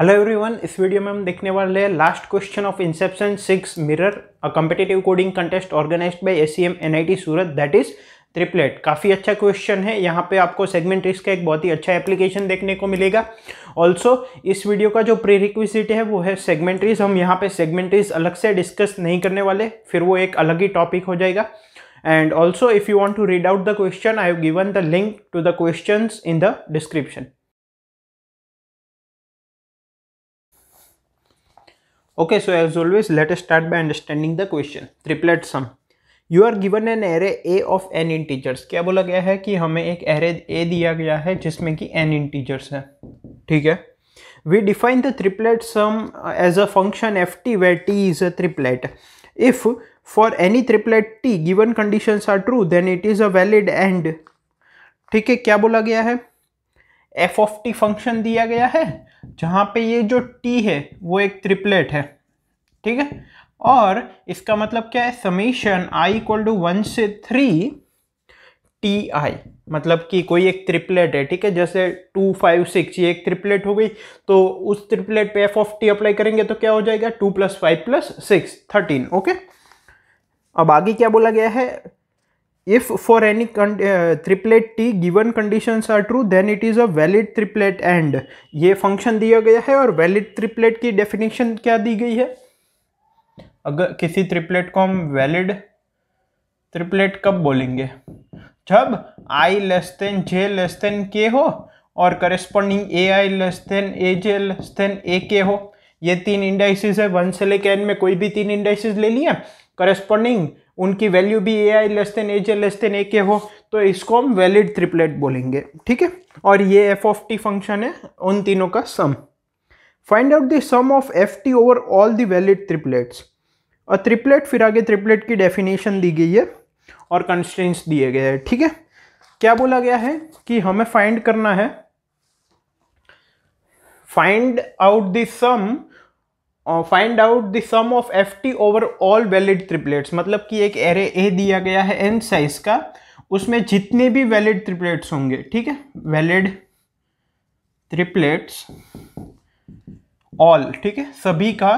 Hello everyone इस video में हम देखने वाले हैं last question of inception six mirror a competitive coding contest organized by SCM NIT Surat that is triplet काफ़ी अच्छा क्वेश्चन है यहाँ पे आपको सेगमेंट रिस्क का एक बहुत ही अच्छा एप्लीकेशन देखने को मिलेगा ऑल्सो इस वीडियो का जो प्री रिक्विजिट है वो है सेगमेंट्रीज हम यहाँ पे सेगमेंट्रीज अलग से डिस्कस नहीं करने वाले फिर वो एक अलग ही टॉपिक हो जाएगा and also if you want to read out the question I have given the link to the question in the description Okay, so as always, let us start by understanding the question. Triplet sum. You are given an array A of n integers. क्या बोला गया है कि हमें एक array A दिया गया है जिसमें कि n integers है ठीक है We define the triplet sum as a function F T where T is a triplet if for any triplet T given conditions are true then it is a valid and ठीक है क्या बोला गया है F of T function दिया गया है जहाँ पे ये जो टी है वो एक ट्रिपलेट है ठीक है और इसका मतलब क्या है summation I equal to one से थ्री टी आई मतलब कि कोई एक ट्रिपलेट है ठीक है जैसे टू फाइव सिक्स ये एक ट्रिपलेट हो गई तो उस ट्रिपलेट पे एफ ऑफ टी अप्लाई करेंगे तो क्या हो जाएगा two plus five plus six thirteen okay अब आगे क्या बोला गया है if for any con uh, triplet t given conditions are true then it is a valid triplet and ये function दिया गया है और valid triplet की definition क्या दी गई है अगर किसी triplet को हम valid triplet कब बोलेंगे जब i less than j less than k हो और corresponding ai I less than A J less than A K हो ये तीन इंडाइसिस है वन से लेके एन में कोई भी तीन इंडाइसिस ले लिए करस्पॉन्डिंग उनकी वैल्यू भी A I less than H less than A K हो तो इसको हम वैलिड ट्रिपलेट बोलेंगे ठीक है और ये एफ ऑफ टी फंक्शन है उन तीनों का sum find out the sum of F T over all the valid triplets और ट्रिपलेट फिर आगे ट्रिपलेट की डेफिनेशन दी गई है और कंस्टेंट्स दिए गए हैं ठीक है क्या बोला गया है कि हमें फाइंड करना है find out the sum find out the sum of F T over all valid triplets मतलब कि एक एरे ए दिया गया है एन साइज का उसमें जितने भी वैलिड ट्रिपलेट्स होंगे ठीक है वैलिड ट्रिपलेट्स ऑल ठीक है सभी का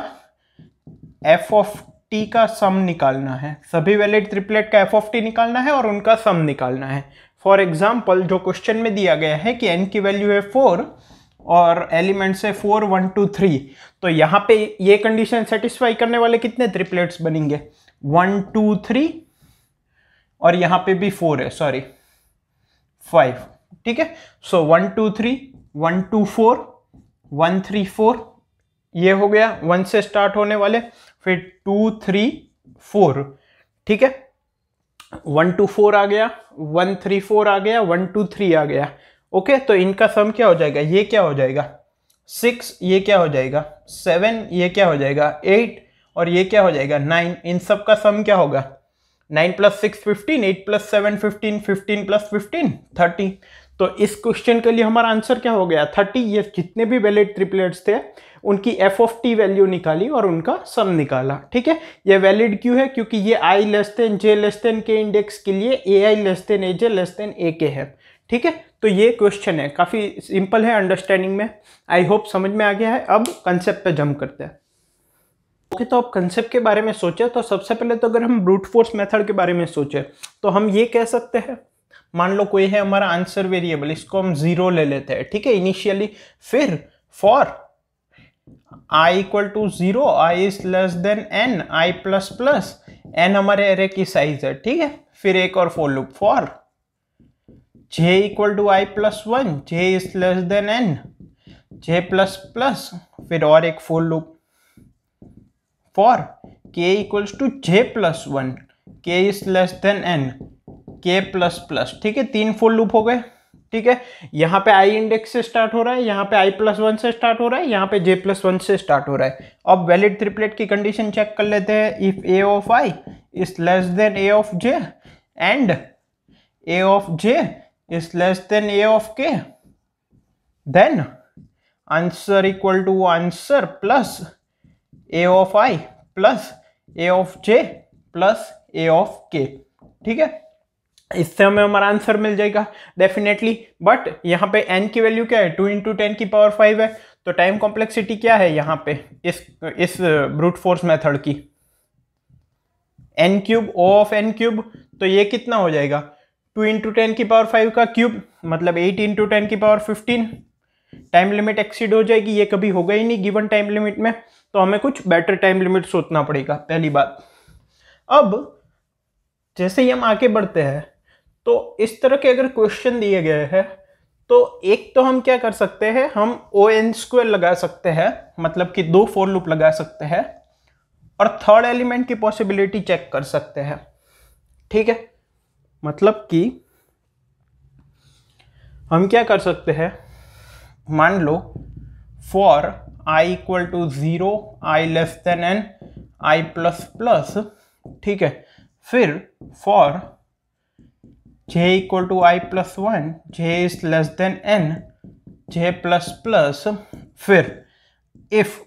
एफ ऑफ टी का सम निकालना है सभी वैलिड ट्रिपलेट का एफ ऑफ टी निकालना है और उनका सम निकालना है फॉर एग्जाम्पल जो क्वेश्चन में दिया गया है कि एन की वैल्यू है फोर और एलिमेंट से फोर वन टू थ्री तो यहाँ पे ये कंडीशन सेटिस्फाई करने वाले कितने ट्रिपलेट्स बनेंगे वन टू थ्री और यहाँ पे भी फोर है सॉरी फाइव ठीक है so one two three one two four one three four ये हो गया वन से स्टार्ट होने वाले फिर टू थ्री फोर ठीक है वन टू फोर आ गया वन थ्री फोर आ गया वन टू थ्री आ गया ओके तो इनका सम क्या हो जाएगा ये क्या हो जाएगा सिक्स ये क्या हो जाएगा सेवन ये क्या हो जाएगा एट और ये क्या हो जाएगा नाइन इन सब का सम क्या होगा nine plus six fifteen eight plus seven fifteen fifteen plus fifteen thirty तो इस क्वेश्चन के लिए हमारा आंसर क्या हो गया थर्टी ये जितने भी वैलिड ट्रिपलेट्स थे उनकी एफ ऑफ टी वैल्यू निकाली और उनका सम निकाला ठीक है ये वैलिड क्यों है क्योंकि ये I less than J less than K index के लिए A I less than A J less than A K है ठीक है तो ये क्वेश्चन है काफ़ी सिंपल है अंडरस्टैंडिंग में आई होप समझ में आ गया है अब कंसेप्ट पे जम करते हैं ओके तो अब कंसेप्ट के बारे में सोचे तो सबसे पहले तो अगर हम ब्रूट फोर्स मेथड के बारे में सोचे तो हम ये कह सकते हैं मान लो कोई है हमारा आंसर वेरिएबल इसको हम जीरो ले लेते हैं ठीक है इनिशियली फिर for I equal to zero I is less than N I plus plus N हमारे एरे की साइज है ठीक है फिर एक और for loop for j equal to I plus one J is less than n j plus plus फिर और एक for loop for K equals to j plus one k is less than n k plus plus ठीक है तीन full loop हो गए ठीक है यहाँ पे आई इंडेक्स से स्टार्ट हो रहा है यहाँ पे आई प्लस वन से स्टार्ट हो रहा है यहाँ पे जे प्लस वन से स्टार्ट हो रहा है अब वैलिड ट्रिपलेट की कंडीशन चेक कर लेते हैं if A of I is less than a of J and A of J is less than a of k then answer equal to answer plus a of i plus a of j plus a of k ठीक है इससे हमें हमारा answer मिल जाएगा definitely but यहाँ पे N की value क्या है टू इंटू टेन की पावर फाइव है तो टाइम कॉम्प्लेक्सिटी क्या है यहाँ पे इस इस ब्रूट फोर्स मेथड की N cube O of N cube तो ये कितना हो जाएगा टू इंटू टेन की पावर फाइव का क्यूब मतलब एट इंटू टेन की power fifteen time limit exceed हो जाएगी ये कभी होगा ही नहीं गिवन टाइम लिमिट में तो हमें कुछ बेटर टाइम लिमिट सोचना पड़ेगा पहली बात अब जैसे ही हम आगे बढ़ते हैं तो इस तरह के अगर क्वेश्चन दिए गए हैं तो एक तो हम क्या कर सकते हैं हम ओ एन स्क्वेयर लगा सकते हैं मतलब कि दो फोर लूप लगा सकते हैं और थर्ड एलिमेंट की पॉसिबिलिटी चेक कर सकते हैं ठीक है मतलब कि हम क्या कर सकते हैं मान लो for I equal to zero I less than N I plus plus ठीक है फिर for J equal to I plus one J is less than N J plus plus फिर if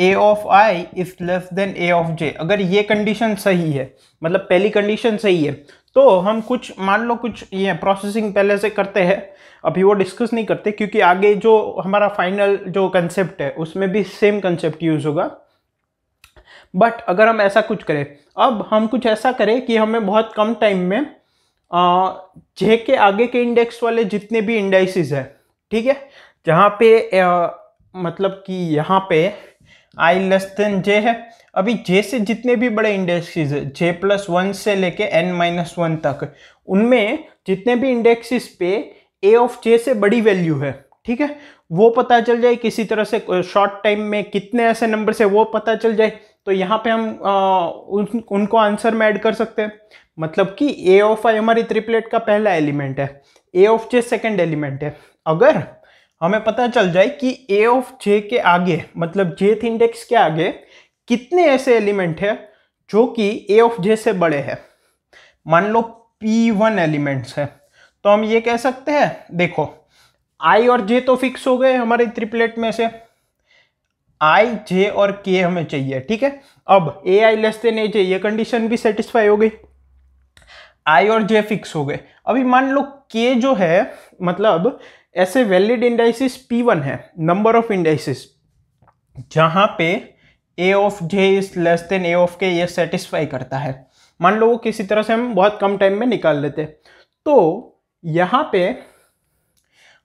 A of I is less than A of J अगर ये condition सही है मतलब पहली कंडीशन सही है तो हम कुछ मान लो कुछ ये प्रोसेसिंग पहले से करते हैं अभी वो डिस्कस नहीं करते क्योंकि आगे जो हमारा फाइनल जो कंसेप्ट है उसमें भी सेम कंसेप्ट यूज़ होगा बट अगर हम ऐसा कुछ करें अब हम कुछ ऐसा करें कि हमें बहुत कम टाइम में जे के आगे के इंडेक्स वाले जितने भी इंडाइसिस हैं ठीक है जहाँ पे आ, मतलब कि यहाँ पे आई लेस देन जे है अभी जे से जितने भी बड़े इंडेक्सेस है जे प्लस वन से लेके एन माइनस वन तक उनमें जितने भी इंडेक्सेस पे ए ऑफ जे से बड़ी वैल्यू है ठीक है वो पता चल जाए किसी तरह से शॉर्ट टाइम में कितने ऐसे नंबर से वो पता चल जाए तो यहाँ पे हम आ, उन, उनको आंसर में ऐड कर सकते हैं मतलब कि ए ऑफ आई हमारी ट्रिपलेट का पहला एलिमेंट है A of J second element है अगर हमें पता चल जाए कि ए ऑफ जे के आगे मतलब जेथ इंडेक्स के आगे कितने ऐसे एलिमेंट हैं जो कि ए ऑफ जे से बड़े हैं मान लो पी वन एलिमेंट्स है तो हम ये कह सकते हैं देखो आई और जे तो फिक्स हो गए हमारे त्रिप्लेट में से आई जे और के हमें चाहिए ठीक है अब ए आई लेस देन ए जे ये कंडीशन भी सेटिस्फाई हो गई आई और जे फिक्स हो गए अभी मान लो के जो है मतलब ऐसे वैलिड इंडाइसिस P1 है नंबर ऑफ इंडाइसिस जहाँ पे A of J is less than A of K ये सेटिस्फाई करता है मान लो वो किसी तरह से हम बहुत कम टाइम में निकाल लेते तो यहाँ पे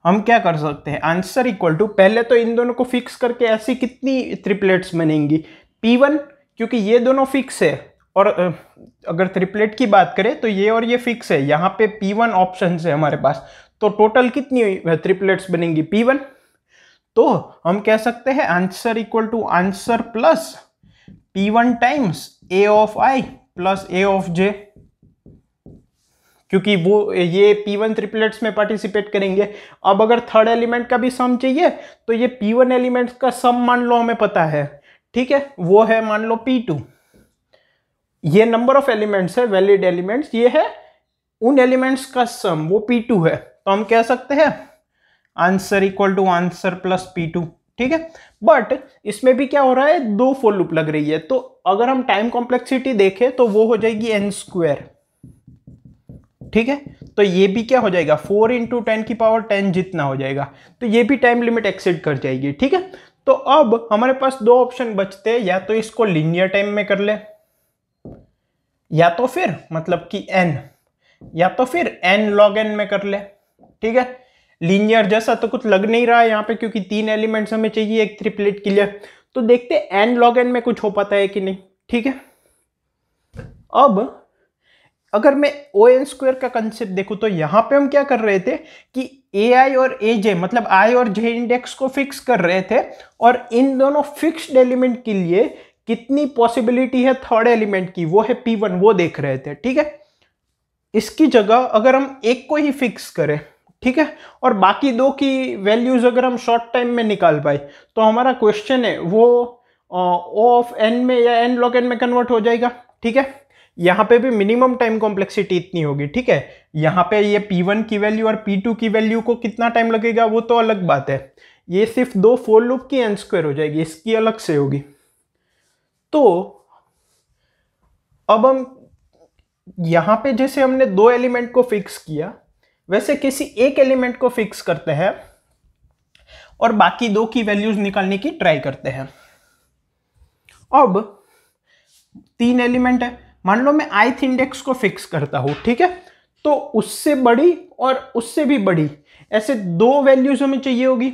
हम क्या कर सकते हैं आंसर इक्वल टू पहले तो इन दोनों को फिक्स करके ऐसी कितनी ट्रिपलेट्स बनेंगी P1 क्योंकि ये दोनों फिक्स है और अगर ट्रिपलेट की बात करें तो ये और ये फिक्स है यहाँ पे P1 ऑप्शन है हमारे पास तो टोटल कितनी हुई ट्रिपलेट्स बनेंगी पी वन तो हम कह सकते हैं answer equal to answer plus P one times A of I plus A of J क्योंकि वो ये P1 ट्रिपलेट्स में पार्टिसिपेट करेंगे अब अगर थर्ड एलिमेंट का भी सम चाहिए तो ये P1 वन एलिमेंट्स का सम मान लो हमें पता है ठीक है वो है मान लो P2 ये नंबर ऑफ एलिमेंट्स है वैलिड एलिमेंट्स ये है उन एलिमेंट्स का सम वो P2 है तो हम कह सकते हैं answer equal to answer plus P two ठीक है बट इसमें भी क्या हो रहा है दो फोर लूप लग रही है तो अगर हम टाइम कॉम्प्लेक्सिटी देखें तो वो हो जाएगी एन स्क्वेयर ठीक है तो ये भी क्या हो जाएगा फोर इंटू टेन की पावर टेन जितना हो जाएगा तो ये भी टाइम लिमिट एक्सेड कर जाएगी ठीक है तो अब हमारे पास दो ऑप्शन बचते हैं या तो इसको लिनियर टाइम में कर ले या तो फिर मतलब कि एन या तो फिर एन लॉग एन में कर ले ठीक है लीनियर जैसा तो कुछ लग नहीं रहा है यहाँ पे क्योंकि तीन एलिमेंट्स हमें चाहिए एक ट्रिपलेट के लिए तो देखते एन लॉग एन में कुछ हो पाता है कि नहीं ठीक है अब अगर मैं ओ एन स्क्वेयर का कंसेप्ट देखूँ तो यहाँ पे हम क्या कर रहे थे कि ए आई और ए जे मतलब आई और जे इंडेक्स को फिक्स कर रहे थे और इन दोनों फिक्स्ड एलिमेंट के लिए कितनी पॉसिबिलिटी है थर्ड एलिमेंट की वो है पी वन वो देख रहे थे ठीक है इसकी जगह अगर हम एक को ही फिक्स करें ठीक है और बाकी दो की वैल्यूज अगर हम शॉर्ट टाइम में निकाल पाए तो हमारा क्वेश्चन है वो ओ ऑफ एन में या एन लॉग एन में कन्वर्ट हो जाएगा ठीक है यहाँ पे भी मिनिमम टाइम कॉम्प्लेक्सिटी इतनी होगी ठीक है यहाँ पे ये वन की वैल्यू और पी टू की वैल्यू को कितना टाइम लगेगा वो तो अलग बात है ये सिर्फ दो फोर लूप की एन स्क्वायर हो जाएगी इसकी अलग से होगी तो अब हम यहाँ पे जैसे हमने दो एलिमेंट को फिक्स किया वैसे किसी एक एलिमेंट को फिक्स करते हैं और बाकी दो की वैल्यूज निकालने की ट्राई करते हैं अब तीन एलिमेंट है मान लो मैं आइथ इंडेक्स को फिक्स करता हूं ठीक है तो उससे बड़ी और उससे भी बड़ी ऐसे दो वैल्यूज हमें चाहिए होगी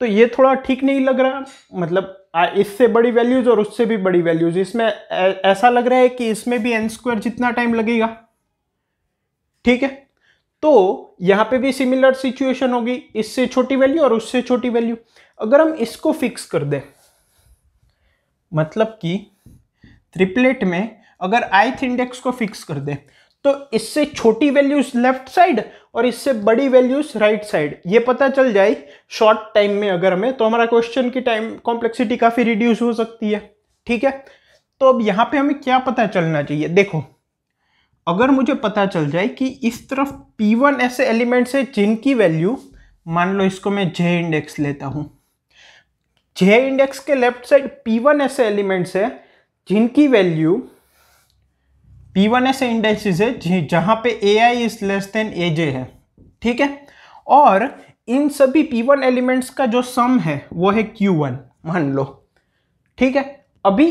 तो ये थोड़ा ठीक नहीं लग रहा मतलब इससे बड़ी वैल्यूज और उससे भी बड़ी वैल्यूज इसमें ऐसा लग रहा है कि इसमें भी एन स्क्वायर जितना टाइम लगेगा ठीक है तो यहाँ पे भी सिमिलर सिचुएशन होगी इससे छोटी वैल्यू और उससे छोटी वैल्यू अगर हम इसको फिक्स कर दें मतलब कि ट्रिपलेट में अगर आइथ इंडेक्स को फिक्स कर दें तो इससे छोटी वैल्यूज लेफ्ट साइड और इससे बड़ी वैल्यूज राइट साइड ये पता चल जाए शॉर्ट टाइम में अगर हमें तो हमारा क्वेश्चन की टाइम कॉम्प्लेक्सिटी काफ़ी रिड्यूस हो सकती है ठीक है तो अब यहाँ पे हमें क्या पता चलना चाहिए देखो अगर मुझे पता चल जाए कि इस तरफ P1 ऐसे एलिमेंट्स हैं जिनकी वैल्यू मान लो इसको मैं J इंडेक्स लेता हूँ J इंडेक्स के लेफ्ट साइड P1 ऐसे एलिमेंट्स है जिनकी वैल्यू P1 ऐसे इंडेक्स है जहाँ पे A I is less than A J है ठीक है और इन सभी P1 एलिमेंट्स का जो सम है वो है Q1 मान लो ठीक है अभी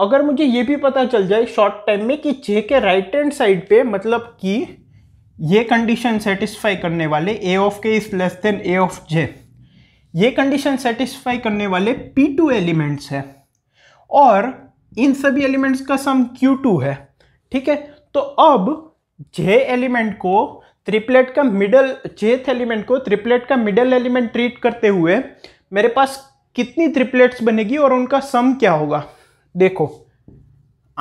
अगर मुझे ये भी पता चल जाए शॉर्ट टाइम में कि जे के राइट हैंड साइड पे मतलब कि ये कंडीशन सेटिस्फाई करने वाले A of K is less than A of J ये कंडीशन सेटिस्फाई करने वाले पी टू एलिमेंट्स हैं और इन सभी एलिमेंट्स का सम क्यू टू है ठीक है तो अब जे एलिमेंट को ट्रिपलेट का मिडल जेथ एलिमेंट को ट्रिपलेट का मिडल एलिमेंट ट्रीट करते हुए मेरे पास कितनी ट्रिपलेट्स बनेगी और उनका सम क्या होगा देखो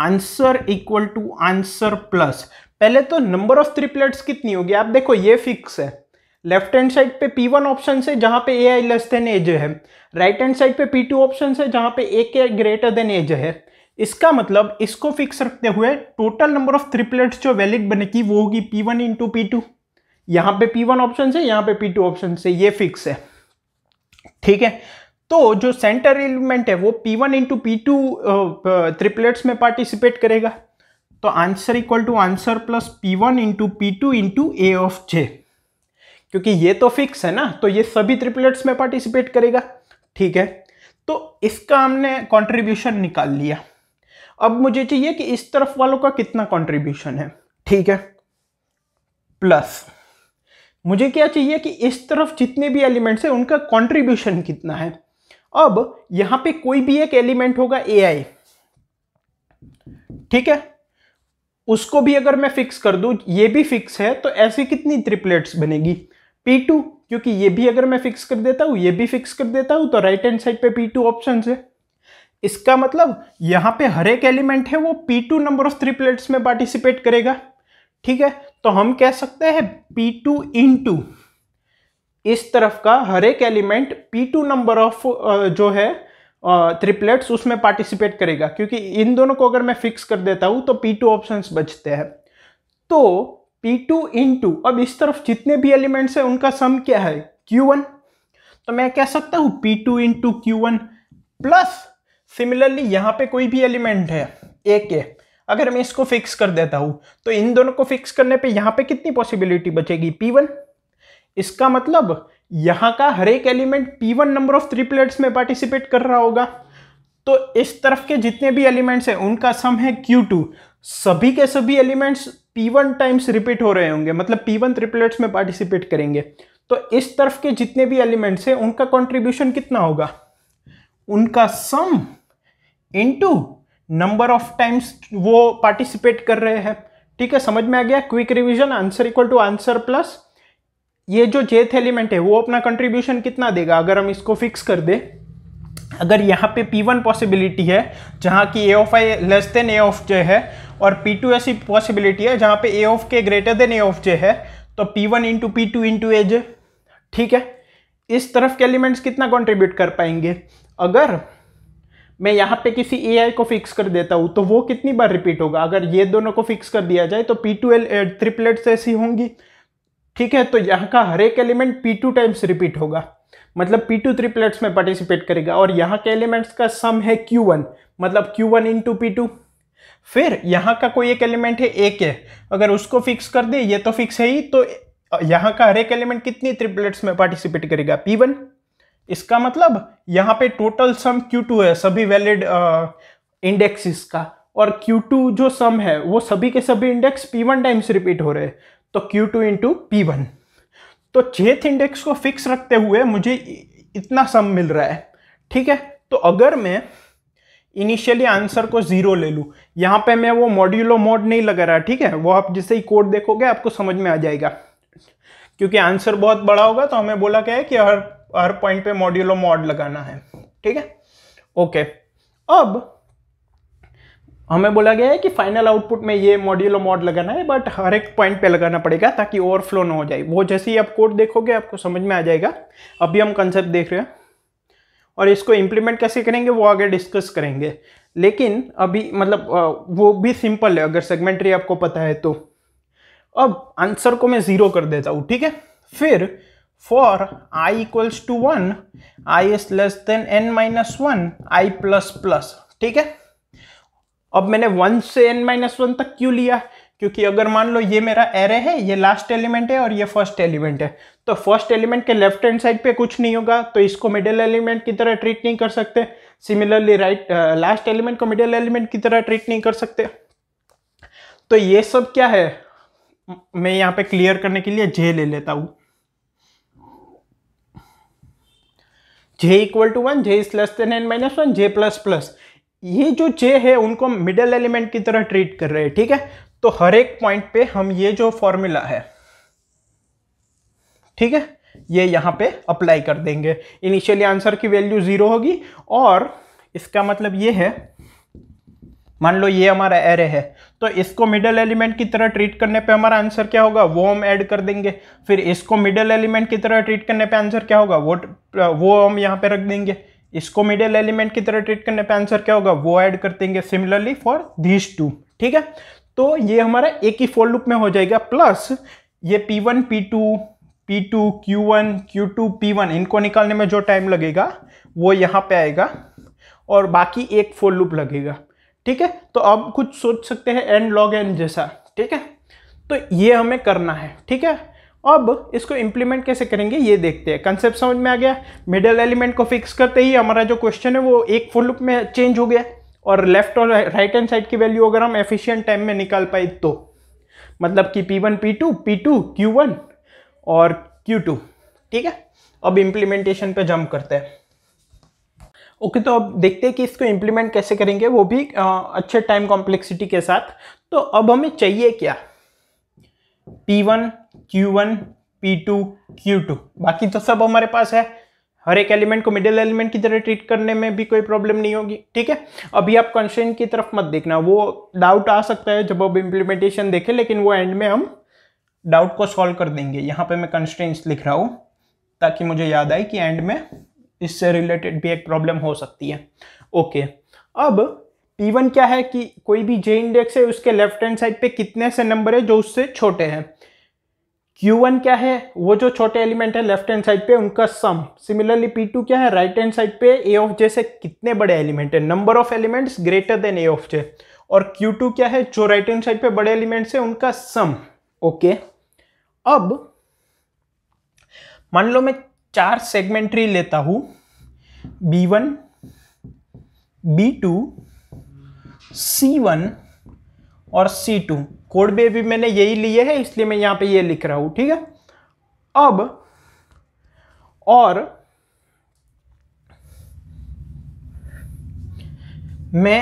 answer equal to answer plus पहले तो नंबर ऑफ ट्रिपलेट्स कितनी होगी आप देखो ये फिक्स है लेफ्ट हैंड साइड पे P1 ऑप्शन है जहां पे A I less than A J है राइट हैंड साइड पे P2 ऑप्शन है जहां पे ए के ग्रेटर देन एज है इसका मतलब इसको फिक्स रखते हुए टोटल नंबर ऑफ ट्रिपलेट्स जो वैलिड बनेगी वो होगी P1 one into P to यहाँ पे P1 ऑप्शन है यहाँ पे P2 ऑप्शन है ये फिक्स है ठीक है तो जो सेंटर एलिमेंट है वो P1 one into P two triplets में पार्टिसिपेट करेगा तो answer equal to answer plus P1 one into P two into A of J क्योंकि ये तो फिक्स है ना तो ये सभी ट्रिपलेट्स में पार्टिसिपेट करेगा ठीक है तो इसका हमने कॉन्ट्रीब्यूशन निकाल लिया अब मुझे चाहिए कि इस तरफ वालों का कितना कॉन्ट्रीब्यूशन है ठीक है प्लस मुझे क्या चाहिए कि इस तरफ जितने भी एलिमेंट्स हैं उनका कॉन्ट्रीब्यूशन कितना है अब यहां पे कोई भी एक एलिमेंट होगा ए ठीक है उसको भी अगर मैं फिक्स कर दू ये भी फिक्स है तो ऐसी कितनी ट्रिपलेट्स बनेगी पी टू क्योंकि ये भी अगर मैं फिक्स कर देता हूं ये भी फिक्स कर देता हूं तो राइट हैंड साइड पे पी टू ऑप्शन है इसका मतलब यहां पे हर एक एलिमेंट है वो P two number of triplets में पार्टिसिपेट करेगा ठीक है तो हम कह सकते हैं पी टू इन टू इस तरफ का हर एक element P two number of जो है ट्रिपलेट्स उसमें पार्टिसिपेट करेगा क्योंकि इन दोनों को अगर मैं फिक्स कर देता हूं तो पी टू ऑप्शन बचते हैं तो पी टू इन टू अब इस तरफ जितने भी एलिमेंट्स हैं उनका सम क्या है क्यू वन तो मैं कह सकता हूँ P two into Q one plus similarly यहाँ पे कोई भी एलिमेंट है ए के अगर मैं इसको फिक्स कर देता हूँ तो इन दोनों को फिक्स करने पर यहाँ पे कितनी पॉसिबिलिटी बचेगी पी वन इसका मतलब यहाँ का हर एक एलिमेंट P1 नंबर ऑफ थ्रीप्लेट्स में पार्टिसिपेट कर रहा होगा तो इस तरफ के जितने भी एलिमेंट्स हैं उनका सम है Q2 सभी के सभी एलिमेंट्स P1 टाइम्स रिपीट हो रहे होंगे मतलब P1 प्लेट्स में पार्टिसिपेट करेंगे तो इस तरफ के जितने भी एलिमेंट्स हैं उनका कॉन्ट्रीब्यूशन कितना होगा उनका sum to number of times वो पार्टिसिपेट कर रहे हैं ठीक है समझ में आ गया quick revision answer equal to answer plus ये जो जेथ एलिमेंट है वो अपना कंट्रीब्यूशन कितना देगा अगर हम इसको फिक्स कर दे अगर यहाँ पे P1 पॉसिबिलिटी है जहाँ की A of I less than A of J है और P2 ऐसी पॉसिबिलिटी है जहाँ पे A of K greater than A of J है तो P1 one into P two into A J ठीक है इस तरफ के एलिमेंट्स कितना कंट्रीब्यूट कर पाएंगे अगर मैं यहाँ पे किसी ए आई को फिक्स कर देता हूँ तो वो कितनी बार रिपीट होगा अगर ये दोनों को फिक्स कर दिया जाए तो पी टू एल ट्रिपलेट्स ऐसी होंगी ठीक है तो यहाँ का हर एक element P two times repeat होगा मतलब पी टू प्लेट्स में पार्टिसिपेट करेगा और यहाँ के एलिमेंट्स का सम है क्यू वन मतलब Q one into P two फिर यहाँ का कोई एक एलिमेंट है ए के अगर उसको फिक्स कर दे ये तो फिक्स है ही तो यहाँ का हर एक एलिमेंट कितनी प्लेट्स में पार्टिसिपेट करेगा पी वन इसका मतलब यहाँ पे टोटल सम क्यू टू है सभी वैलिड इंडेक्सिस का और Q2 जो सम है वो सभी के सभी इंडेक्स P1 टाइम्स रिपीट हो रहे हैं तो Q2 two into P one तो छेथ इंडेक्स को फिक्स रखते हुए मुझे इतना सम मिल रहा है ठीक है तो अगर मैं इनिशियली आंसर को ज़ीरो ले लूँ यहाँ पे मैं वो मॉड्यूलो मोड नहीं लगा रहा ठीक है वो आप जैसे ही कोड देखोगे आपको समझ में आ जाएगा क्योंकि आंसर बहुत बड़ा होगा तो हमें बोला गया है कि हर हर पॉइंट पे मॉड्यूलो मॉड लगाना है ठीक है ओके अब हमें बोला गया है कि फाइनल आउटपुट में ये और मॉड लगाना है बट हर एक पॉइंट पे लगाना पड़ेगा ताकि ओवरफ्लो ना हो जाए वो जैसे ही आप कोड देखोगे आपको समझ में आ जाएगा अभी हम कंसेप्ट देख रहे हैं और इसको इम्प्लीमेंट कैसे करेंगे वो आगे डिस्कस करेंगे लेकिन अभी मतलब वो भी सिंपल है अगर सेगमेंट्री आपको पता है तो अब आंसर को मैं ज़ीरो कर देता हूँ ठीक है फिर for I equals to one I is less than N minus one I plus plus ठीक है अब मैंने वन से एन माइनस वन तक क्यों लिया क्योंकि अगर मान लो ये मेरा एरे है ये लास्ट एलिमेंट है और ये फर्स्ट एलिमेंट है तो फर्स्ट एलिमेंट के लेफ्ट हैंड साइड पे कुछ नहीं होगा तो इसको मिडिल एलिमेंट की तरह ट्रीट नहीं कर सकते सिमिलरली राइट लास्ट एलिमेंट को मिडिल एलिमेंट की तरह ट्रीट नहीं कर सकते तो ये सब क्या है मैं यहाँ पे क्लियर करने के लिए जे ले लेता हूँ J equal to one J is less than N minus one J plus plus ये जो जे है उनको मिडल एलिमेंट की तरह ट्रीट कर रहे हैं ठीक है तो हर एक पॉइंट पे हम ये जो फॉर्मूला है ठीक है ये यहां पे अप्लाई कर देंगे इनिशियली आंसर की वैल्यू ज़ीरो होगी और इसका मतलब ये है मान लो ये हमारा एरे है तो इसको मिडल एलिमेंट की तरह ट्रीट करने पे हमारा आंसर क्या होगा वो हम ऐड कर देंगे फिर इसको मिडल एलिमेंट की तरह ट्रीट करने पे आंसर क्या होगा वो वो हम यहाँ पे रख देंगे इसको मिडिल एलिमेंट की तरह ट्रीट करने पे आंसर क्या होगा वो ऐड कर देंगे सिमिलरली फॉर धीज टू ठीक है तो ये हमारा एक ही फोर लूप में हो जाएगा प्लस ये P one P two P two Q one Q two P one इनको निकालने में जो टाइम लगेगा वो यहाँ पे आएगा और बाकी एक फोर लूप लगेगा ठीक है तो अब कुछ सोच सकते हैं एंड लॉग एन जैसा ठीक है तो ये हमें करना है ठीक है अब इसको इम्प्लीमेंट कैसे करेंगे ये देखते हैं कंसेप्ट समझ में आ गया मिडल एलिमेंट को फिक्स करते ही हमारा जो क्वेश्चन है वो एक फुल लुप में चेंज हो गया और लेफ्ट और राइट हैंड साइड की वैल्यू अगर हम एफिशिएंट टाइम में निकाल पाए तो मतलब कि P1, P2, P2, Q1 और Q2 ठीक है अब इम्प्लीमेंटेशन पे जम्प करते हैं ओके okay, तो अब देखते हैं कि इसको इम्प्लीमेंट कैसे करेंगे वो भी आ, अच्छे टाइम कॉम्प्लेक्सिटी के साथ तो अब हमें चाहिए क्या P1, Q1, P2, Q2 बाकी तो सब हमारे पास है हर एक एलिमेंट को मिडिल एलिमेंट की तरह ट्रीट करने में भी कोई प्रॉब्लम नहीं होगी ठीक है अभी आप कंस्टेंट की तरफ मत देखना वो डाउट आ सकता है जब आप इम्प्लीमेंटेशन देखें लेकिन वो एंड में हम डाउट को सॉल्व कर देंगे यहाँ पे मैं कंस्टेंट्स लिख रहा हूँ ताकि मुझे याद आए कि एंड में इससे रिलेटेड भी एक प्रॉब्लम हो सकती है ओके अब पी क्या है कि कोई भी जे इंडेक्स है उसके लेफ्ट हैंड साइड पे कितने से नंबर है जो उससे छोटे हैं Q1 क्या है वो जो छोटे एलिमेंट है लेफ्ट हैंड साइड पे उनका सम सिमिलरली P2 क्या है राइट हैंड साइड पे ए ऑफ J से कितने बड़े एलिमेंट है number of elements greater than A of J और Q2 क्या है जो राइट हैंड साइड पे बड़े एलिमेंट्स है उनका सम ओके okay. अब मान लो मैं चार सेगमेंट्री लेता हूं B1 B2 C1 और सी टू कोड बे भी मैंने यही लिए है इसलिए मैं यहाँ पे ये लिख रहा हूँ ठीक है अब और मैं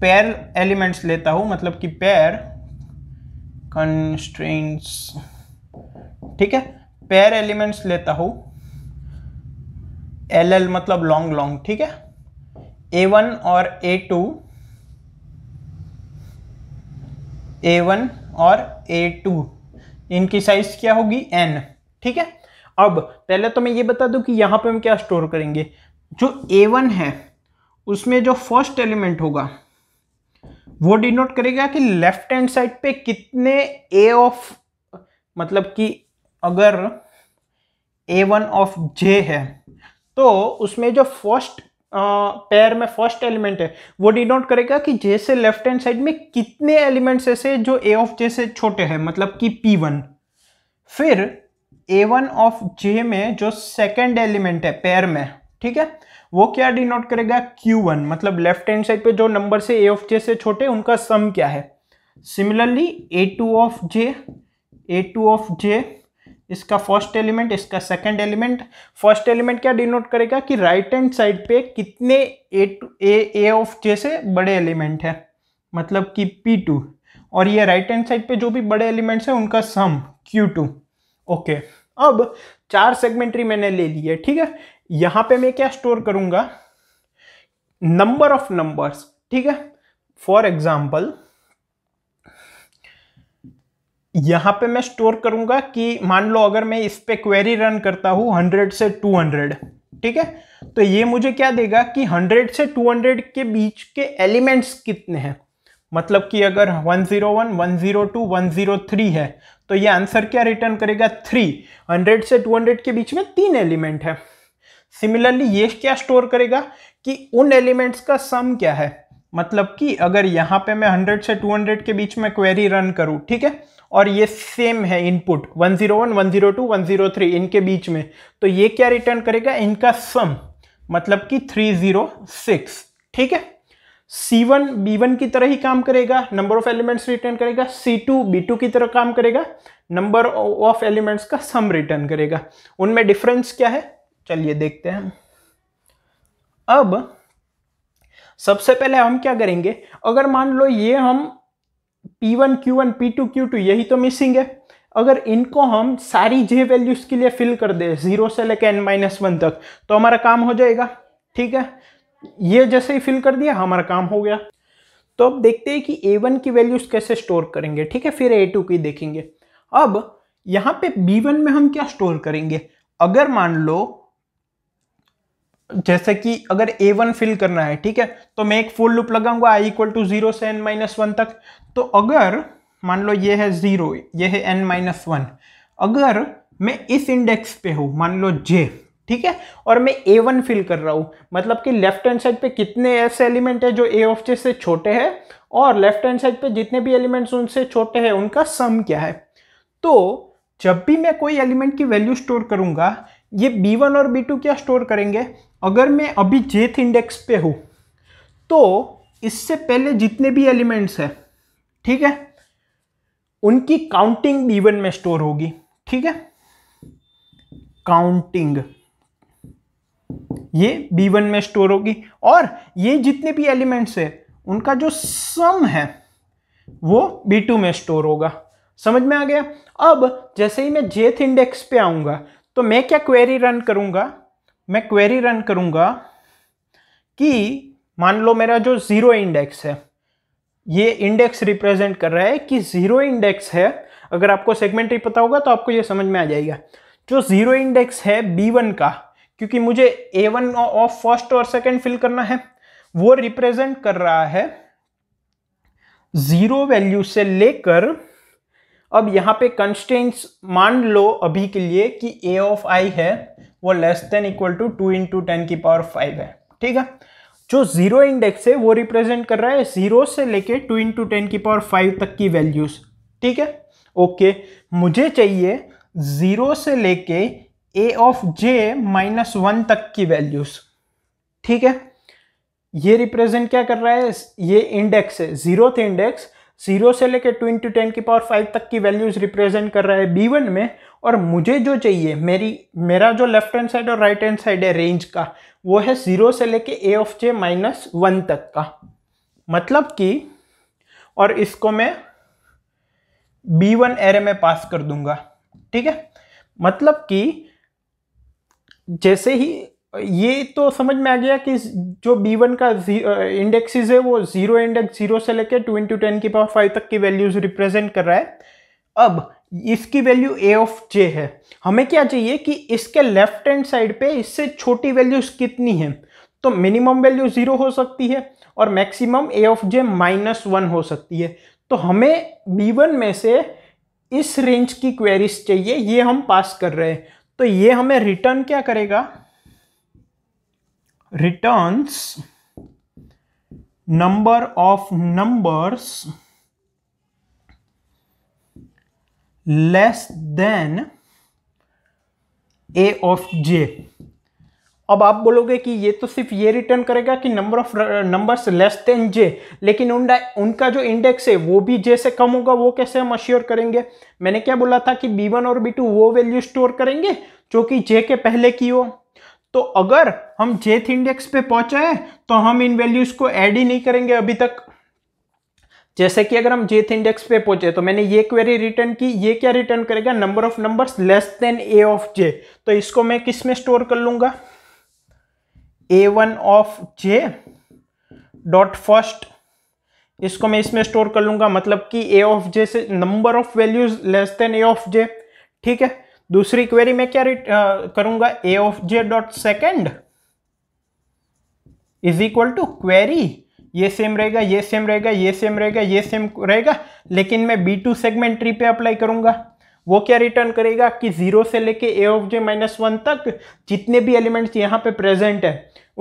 पैर एलिमेंट्स लेता हूं मतलब कि पैर कंस्ट्रेंट्स ठीक है पैर एलिमेंट्स लेता हूं एल एल मतलब लॉन्ग लॉन्ग ठीक है ए वन और ए टू ए वन और ए टू इनकी साइज क्या होगी एन ठीक है अब पहले तो मैं ये बता दूं कि यहाँ पे हम क्या स्टोर करेंगे जो ए वन है उसमें जो फर्स्ट एलिमेंट होगा वो डिनोट करेगा कि लेफ्ट हैंड साइड पे कितने ए ऑफ मतलब कि अगर ए वन ऑफ जे है तो उसमें जो फर्स्ट पैर में फर्स्ट एलिमेंट है वो डिनोट करेगा कि जे से लेफ्ट हैंड साइड में कितने एलिमेंट्स ऐसे जो ए ऑफ जे से छोटे हैं मतलब कि पी वन फिर ए वन ऑफ जे में जो सेकेंड एलिमेंट है पैर में ठीक है वो क्या डिनोट करेगा क्यू वन मतलब लेफ्ट हैंड साइड पे जो नंबर से ए ऑफ जे से छोटे उनका सम क्या है similarly A two of J A two of J इसका फर्स्ट एलिमेंट इसका सेकंड एलिमेंट फर्स्ट एलिमेंट क्या डिनोट करेगा कि राइट हैंड साइड पे कितने ए टू ए ए ऑफ जैसे बड़े एलिमेंट है मतलब कि पी टू और ये राइट हैंड साइड पे जो भी बड़े एलिमेंट्स हैं उनका सम क्यू टू ओके अब चार सेगमेंट्री मैंने ले ली है ठीक है यहाँ पे मैं क्या स्टोर करूँगा नंबर ऑफ नंबर्स ठीक है फॉर एग्जाम्पल यहाँ पे मैं स्टोर करूंगा कि मान लो अगर मैं इस पे क्वेरी रन करता हूँ 100 से 200 ठीक है तो ये मुझे क्या देगा कि 100 से 200 के बीच के एलिमेंट्स कितने हैं मतलब कि अगर 101, 102, 103 है तो ये आंसर क्या रिटर्न करेगा थ्री हंड्रेड से 200 के बीच में तीन एलिमेंट है सिमिलरली ये क्या स्टोर करेगा कि उन एलिमेंट्स का सम क्या है मतलब कि अगर यहाँ पे मैं 100 से 200 के बीच में क्वेरी रन करूँ ठीक है और ये सेम है इनपुट 101, 102, 103 इनके बीच में तो ये क्या रिटर्न करेगा इनका सम मतलब कि 306 ठीक है C1 B1 की तरह ही काम करेगा नंबर ऑफ एलिमेंट्स रिटर्न करेगा C2 B2 की तरह काम करेगा नंबर ऑफ एलिमेंट्स का सम रिटर्न करेगा उनमें डिफरेंस क्या है चलिए देखते हैं अब सबसे पहले हम क्या करेंगे अगर मान लो ये हम P1, Q1, P2, Q2 यही तो मिसिंग है अगर इनको हम सारी जे वैल्यूज के लिए फिल कर दे जीरो से लेकर एन माइनस वन तक तो हमारा काम हो जाएगा ठीक है ये जैसे ही फिल कर दिया हमारा काम हो गया तो अब देखते हैं कि ए वन की वैल्यूज कैसे स्टोर करेंगे ठीक है फिर ए टू की देखेंगे अब यहाँ पे बी वन में हम क्या स्टोर करेंगे अगर मान लो जैसे कि अगर ए वन फिल करना है ठीक है तो मैं एक फुल लूप लगाऊंगा आई इक्वल टू जीरो से एन माइनस वन तक तो अगर मान लो ये है जीरो ये है एन माइनस वन अगर मैं इस इंडेक्स पे हूँ मान लो जे ठीक है और मैं ए वन फिल कर रहा हूँ मतलब कि लेफ्ट हैंड साइड पे कितने ऐसे एलिमेंट है जो ए ऑफ जे से छोटे हैं और लेफ्ट हैंड साइड पे जितने भी एलिमेंट्स उनसे छोटे हैं उनका सम क्या है तो जब भी मैं कोई एलिमेंट की वैल्यू स्टोर करूंगा ये बी वन और बी टू क्या स्टोर करेंगे अगर मैं अभी जेथ इंडेक्स पे हूँ तो इससे पहले जितने भी एलिमेंट्स हैं ठीक है उनकी काउंटिंग इवन में स्टोर होगी ठीक है काउंटिंग ये बी वन में स्टोर होगी और ये जितने भी एलिमेंट्स है उनका जो सम है वो बी टू में स्टोर होगा समझ में आ गया अब जैसे ही मैं जेथ इंडेक्स पे आऊंगा तो मैं क्या क्वेरी रन करूंगा मैं क्वेरी रन करूँगा कि मान लो मेरा जो ज़ीरो इंडेक्स है ये इंडेक्स रिप्रेजेंट कर रहा है कि ज़ीरो इंडेक्स है अगर आपको सेगमेंट्री पता होगा तो आपको ये समझ में आ जाएगा जो ज़ीरो इंडेक्स है बी वन का क्योंकि मुझे ए वन ऑफ फर्स्ट और सेकेंड फिल करना है वो रिप्रेजेंट कर रहा है ज़ीरो वैल्यू से लेकर अब यहाँ पे कंस्टेंट्स मान लो अभी के लिए कि ए ऑफ आई है वो less than equal to two into ten की पावर फाइव है ठीक है जो जीरो इंडेक्स है वो रिप्रेजेंट कर रहा है जीरो से लेके टू इंटू टेन की पावर फाइव तक की वैल्यूज ठीक है ओके मुझे चाहिए जीरो से लेके A of J minus one तक की वैल्यूज ठीक है ये रिप्रेजेंट क्या कर रहा है ये इंडेक्स है जीरो थे इंडेक्स जीरो से लेकर टू टेन की पावर फाइव तक की वैल्यूज रिप्रेजेंट कर रहा है बी वन में और मुझे जो चाहिए मेरी मेरा जो लेफ्ट हैंड साइड और राइट हैंड साइड है रेंज का वो है जीरो से लेके A of J minus one तक का मतलब कि और इसको मैं बी वन एरे में पास कर दूंगा ठीक है मतलब कि जैसे ही ये तो समझ में आ गया कि जो बी वन का इंडेक्सेस है वो जीरो इंडेक्स जीरो से लेकर टू इंटू टेन की पावर फाइव तक की वैल्यूज रिप्रेजेंट कर रहा है अब इसकी वैल्यू ए ऑफ जे है हमें क्या चाहिए कि इसके लेफ्ट हैंड साइड पे इससे छोटी वैल्यूज कितनी हैं तो मिनिमम वैल्यू जीरो हो सकती है और maximum A of J minus one हो सकती है तो हमें बी वन में से इस रेंज की क्वेरीज चाहिए ये हम पास कर रहे हैं तो ये हमें रिटर्न क्या करेगा returns number of numbers less than a of j अब आप बोलोगे कि ये तो सिर्फ ये रिटर्न करेगा कि number of numbers less than J लेकिन उन उनका जो इंडेक्स है वो भी जे से कम होगा वो कैसे हम अश्योर करेंगे मैंने क्या बोला था कि बी वन और बी टू वो वैल्यू स्टोर करेंगे जो कि जे के पहले की हो तो अगर हम जेथ इंडेक्स पे पहुंचे हैं तो हम इन वैल्यूज को ऐड ही नहीं करेंगे अभी तक जैसे कि अगर हम जेथ इंडेक्स पे पहुंचे तो मैंने ये क्वेरी रिटर्न की ये क्या रिटर्न करेगा number of numbers less than A of J तो इसको मैं किस में स्टोर कर लूंगा A one of J dot first इसको मैं इसमें स्टोर कर लूंगा मतलब कि ए ऑफ जे से number of values less than A of J ठीक है दूसरी क्वेरी में क्या करूंगा A of J dot second is equal to query ये सेम रहेगा ये सेम रहेगा ये सेम रहेगा ये सेम रहेगा लेकिन मैं बी टू सेगमेंट ट्री पे अप्लाई करूंगा वो क्या रिटर्न करेगा कि जीरो से लेके A of J minus one तक जितने भी एलिमेंट्स यहाँ पे प्रेजेंट है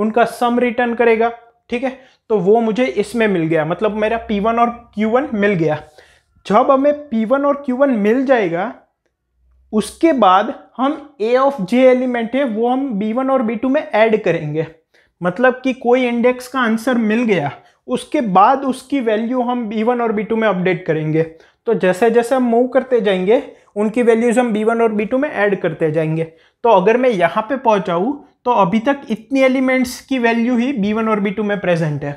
उनका सम रिटर्न करेगा ठीक है तो वो मुझे इसमें मिल गया मतलब मेरा पी वन और क्यू वन मिल गया जब हमें पी वन और क्यू वन मिल जाएगा उसके बाद हम ए ऑफ जे एलिमेंट है वो हम बी वन और बी टू में ऐड करेंगे मतलब कि कोई इंडेक्स का आंसर मिल गया उसके बाद उसकी वैल्यू हम बी वन और बी टू में अपडेट करेंगे तो जैसे जैसे हम मूव करते जाएंगे उनकी वैल्यूज हम बी वन और बी टू में ऐड करते जाएंगे तो अगर मैं यहाँ पे पहुँचाऊँ तो अभी तक इतनी एलिमेंट्स की वैल्यू ही बी वन और बी टू में प्रेजेंट है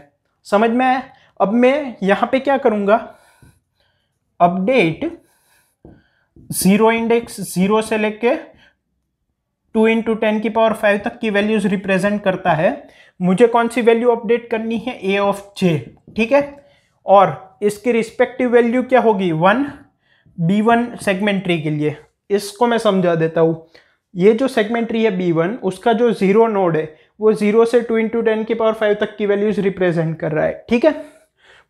समझ में आया अब मैं यहाँ पर क्या करूँगा अपडेट जीरो इंडेक्स जीरो से लेके टू इंटू टेन की पावर फाइव तक की वैल्यूज रिप्रेजेंट करता है मुझे कौन सी वैल्यू अपडेट करनी है ए ऑफ जे ठीक है और इसकी रिस्पेक्टिव वैल्यू क्या होगी वन बी वन सेगमेंट्री के लिए इसको मैं समझा देता हूँ ये जो सेगमेंट्री है बी वन उसका जो जीरो नोड है वो जीरो से टू इंटू टेन की पावर फाइव तक की वैल्यूज रिप्रेजेंट कर रहा है ठीक है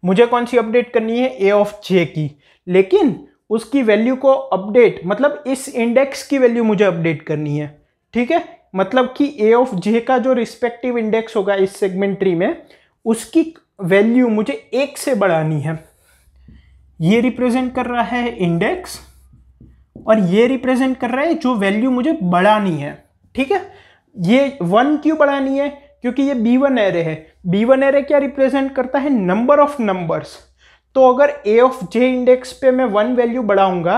मुझे कौन सी अपडेट करनी है ए ऑफ जे की लेकिन उसकी वैल्यू को अपडेट मतलब इस इंडेक्स की वैल्यू मुझे अपडेट करनी है ठीक है मतलब कि ए ऑफ जे का जो रिस्पेक्टिव इंडेक्स होगा इस सेगमेंट्री में उसकी वैल्यू मुझे एक से बढ़ानी है ये रिप्रेजेंट कर रहा है इंडेक्स और ये रिप्रेजेंट कर रहा है जो वैल्यू मुझे बढ़ानी है ठीक है ये वन क्यों बढ़ानी है क्योंकि ये बी वन एरे है बी वन एरे क्या रिप्रेजेंट करता है नंबर ऑफ नंबर्स तो अगर ए ऑफ जे इंडेक्स पे मैं वन वैल्यू बढ़ाऊंगा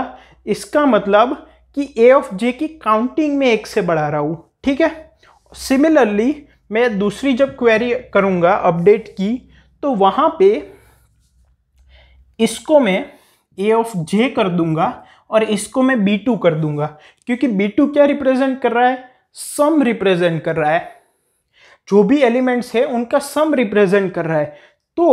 इसका मतलब कि ए ऑफ जे की काउंटिंग में एक से बढ़ा रहा हूँ ठीक है सिमिलरली मैं दूसरी जब क्वेरी करूँगा अपडेट की तो वहाँ पे इसको मैं ए ऑफ जे कर दूंगा और इसको मैं बी टू कर दूंगा क्योंकि बी टू क्या रिप्रेजेंट कर रहा है सम रिप्रेजेंट कर रहा है जो भी एलिमेंट्स है उनका सम रिप्रेजेंट कर रहा है तो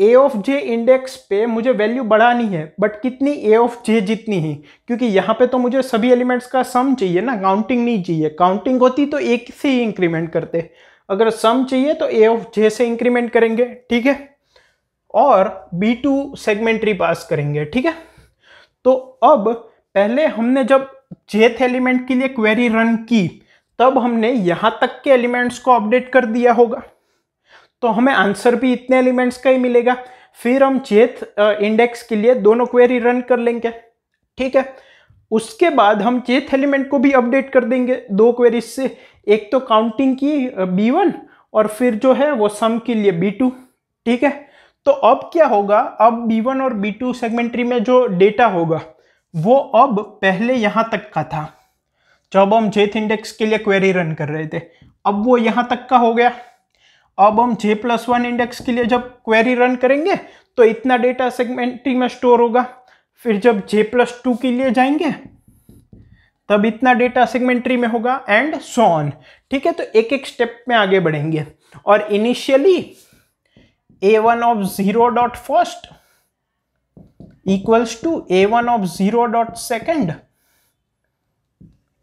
ए ऑफ जे इंडेक्स पे मुझे वैल्यू बढ़ानी है बट कितनी ए ऑफ जे जितनी ही क्योंकि यहाँ पे तो मुझे सभी एलिमेंट्स का सम चाहिए ना काउंटिंग नहीं चाहिए काउंटिंग होती तो एक से ही इंक्रीमेंट करते अगर सम चाहिए तो ए ऑफ जे से इंक्रीमेंट करेंगे ठीक है और बी टू सेगमेंट्री पास करेंगे ठीक है तो अब पहले हमने जब जेथ एलिमेंट के लिए क्वेरी रन की तब हमने यहाँ तक के एलिमेंट्स को अपडेट कर दिया होगा तो हमें आंसर भी इतने एलिमेंट्स का ही मिलेगा फिर हम चेथ इंडेक्स के लिए दोनों क्वेरी रन कर लेंगे ठीक है उसके बाद हम चेथ एलिमेंट को भी अपडेट कर देंगे दो क्वेरी से एक तो काउंटिंग की बी वन और फिर जो है वो सम के लिए बी टू ठीक है तो अब क्या होगा अब बी वन और बी टू सेगमेंट्री में जो डेटा होगा वो अब पहले यहाँ तक का था जब हम जेथ इंडेक्स के लिए क्वेरी रन कर रहे थे अब वो यहाँ तक का हो गया अब हम जे प्लस वन इंडेक्स के लिए जब क्वेरी रन करेंगे तो इतना डेटा सेगमेंट्री में स्टोर होगा फिर जब जे प्लस टू के लिए जाएंगे तब इतना डेटा सेगमेंट्री में होगा एंड सोन ठीक है तो एक एक स्टेप में आगे बढ़ेंगे और initially A one of zero dot first equals to A one of zero dot second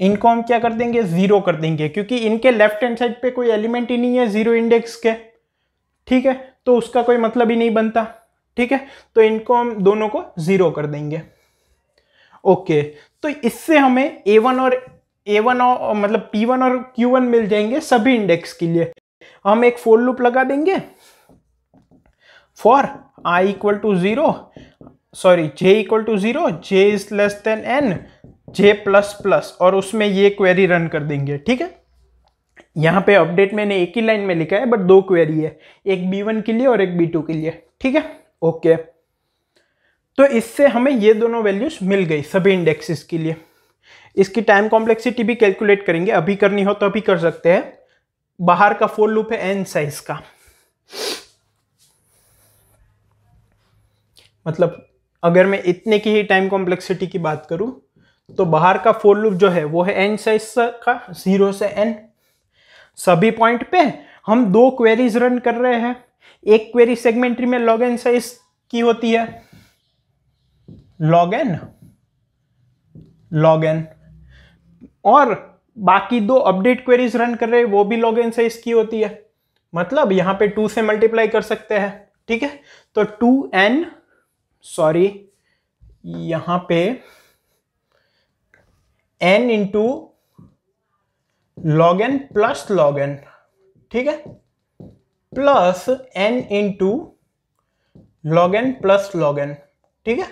इनको हम क्या कर देंगे ज़ीरो कर देंगे क्योंकि इनके लेफ्ट हैंड साइड पे कोई एलिमेंट ही नहीं है ज़ीरो इंडेक्स के ठीक है तो उसका कोई मतलब ही नहीं बनता ठीक है तो इनको हम दोनों को ज़ीरो कर देंगे ओके तो इससे हमें ए वन और ए वन और मतलब पी वन और क्यू वन मिल जाएंगे सभी इंडेक्स के लिए हम एक फोर लूप लगा देंगे for I equal to zero sorry J equal to zero J is less than N J plus plus और उसमें ये क्वेरी रन कर देंगे ठीक है यहाँ पे अपडेट मैंने एक ही लाइन में लिखा है बट दो क्वेरी है एक बी वन के लिए और एक बी टू के लिए ठीक है ओके तो इससे हमें ये दोनों वैल्यूज मिल गई सभी इंडेक्सेस के लिए इसकी टाइम कॉम्प्लेक्सिटी भी कैलकुलेट करेंगे अभी करनी हो तो अभी कर सकते हैं बाहर का फोर लूप है एन साइज का मतलब अगर मैं इतने की ही टाइम कॉम्प्लेक्सिटी की बात करूं तो बाहर का फोर लूप जो है वो है एन साइज का जीरो से एन सभी पॉइंट पे हम दो क्वेरीज रन कर रहे हैं एक क्वेरी सेगमेंट्री में लॉग एन साइज की होती है लॉग एन लॉग एन और बाकी दो अपडेट क्वेरीज रन कर रहे हैं वो भी लॉग एन साइज की होती है मतलब यहां पे टू से मल्टीप्लाई कर सकते हैं ठीक है तो टू एन सॉरी यहां पे N into log N plus log N ठीक है plus N into log N plus log N ठीक है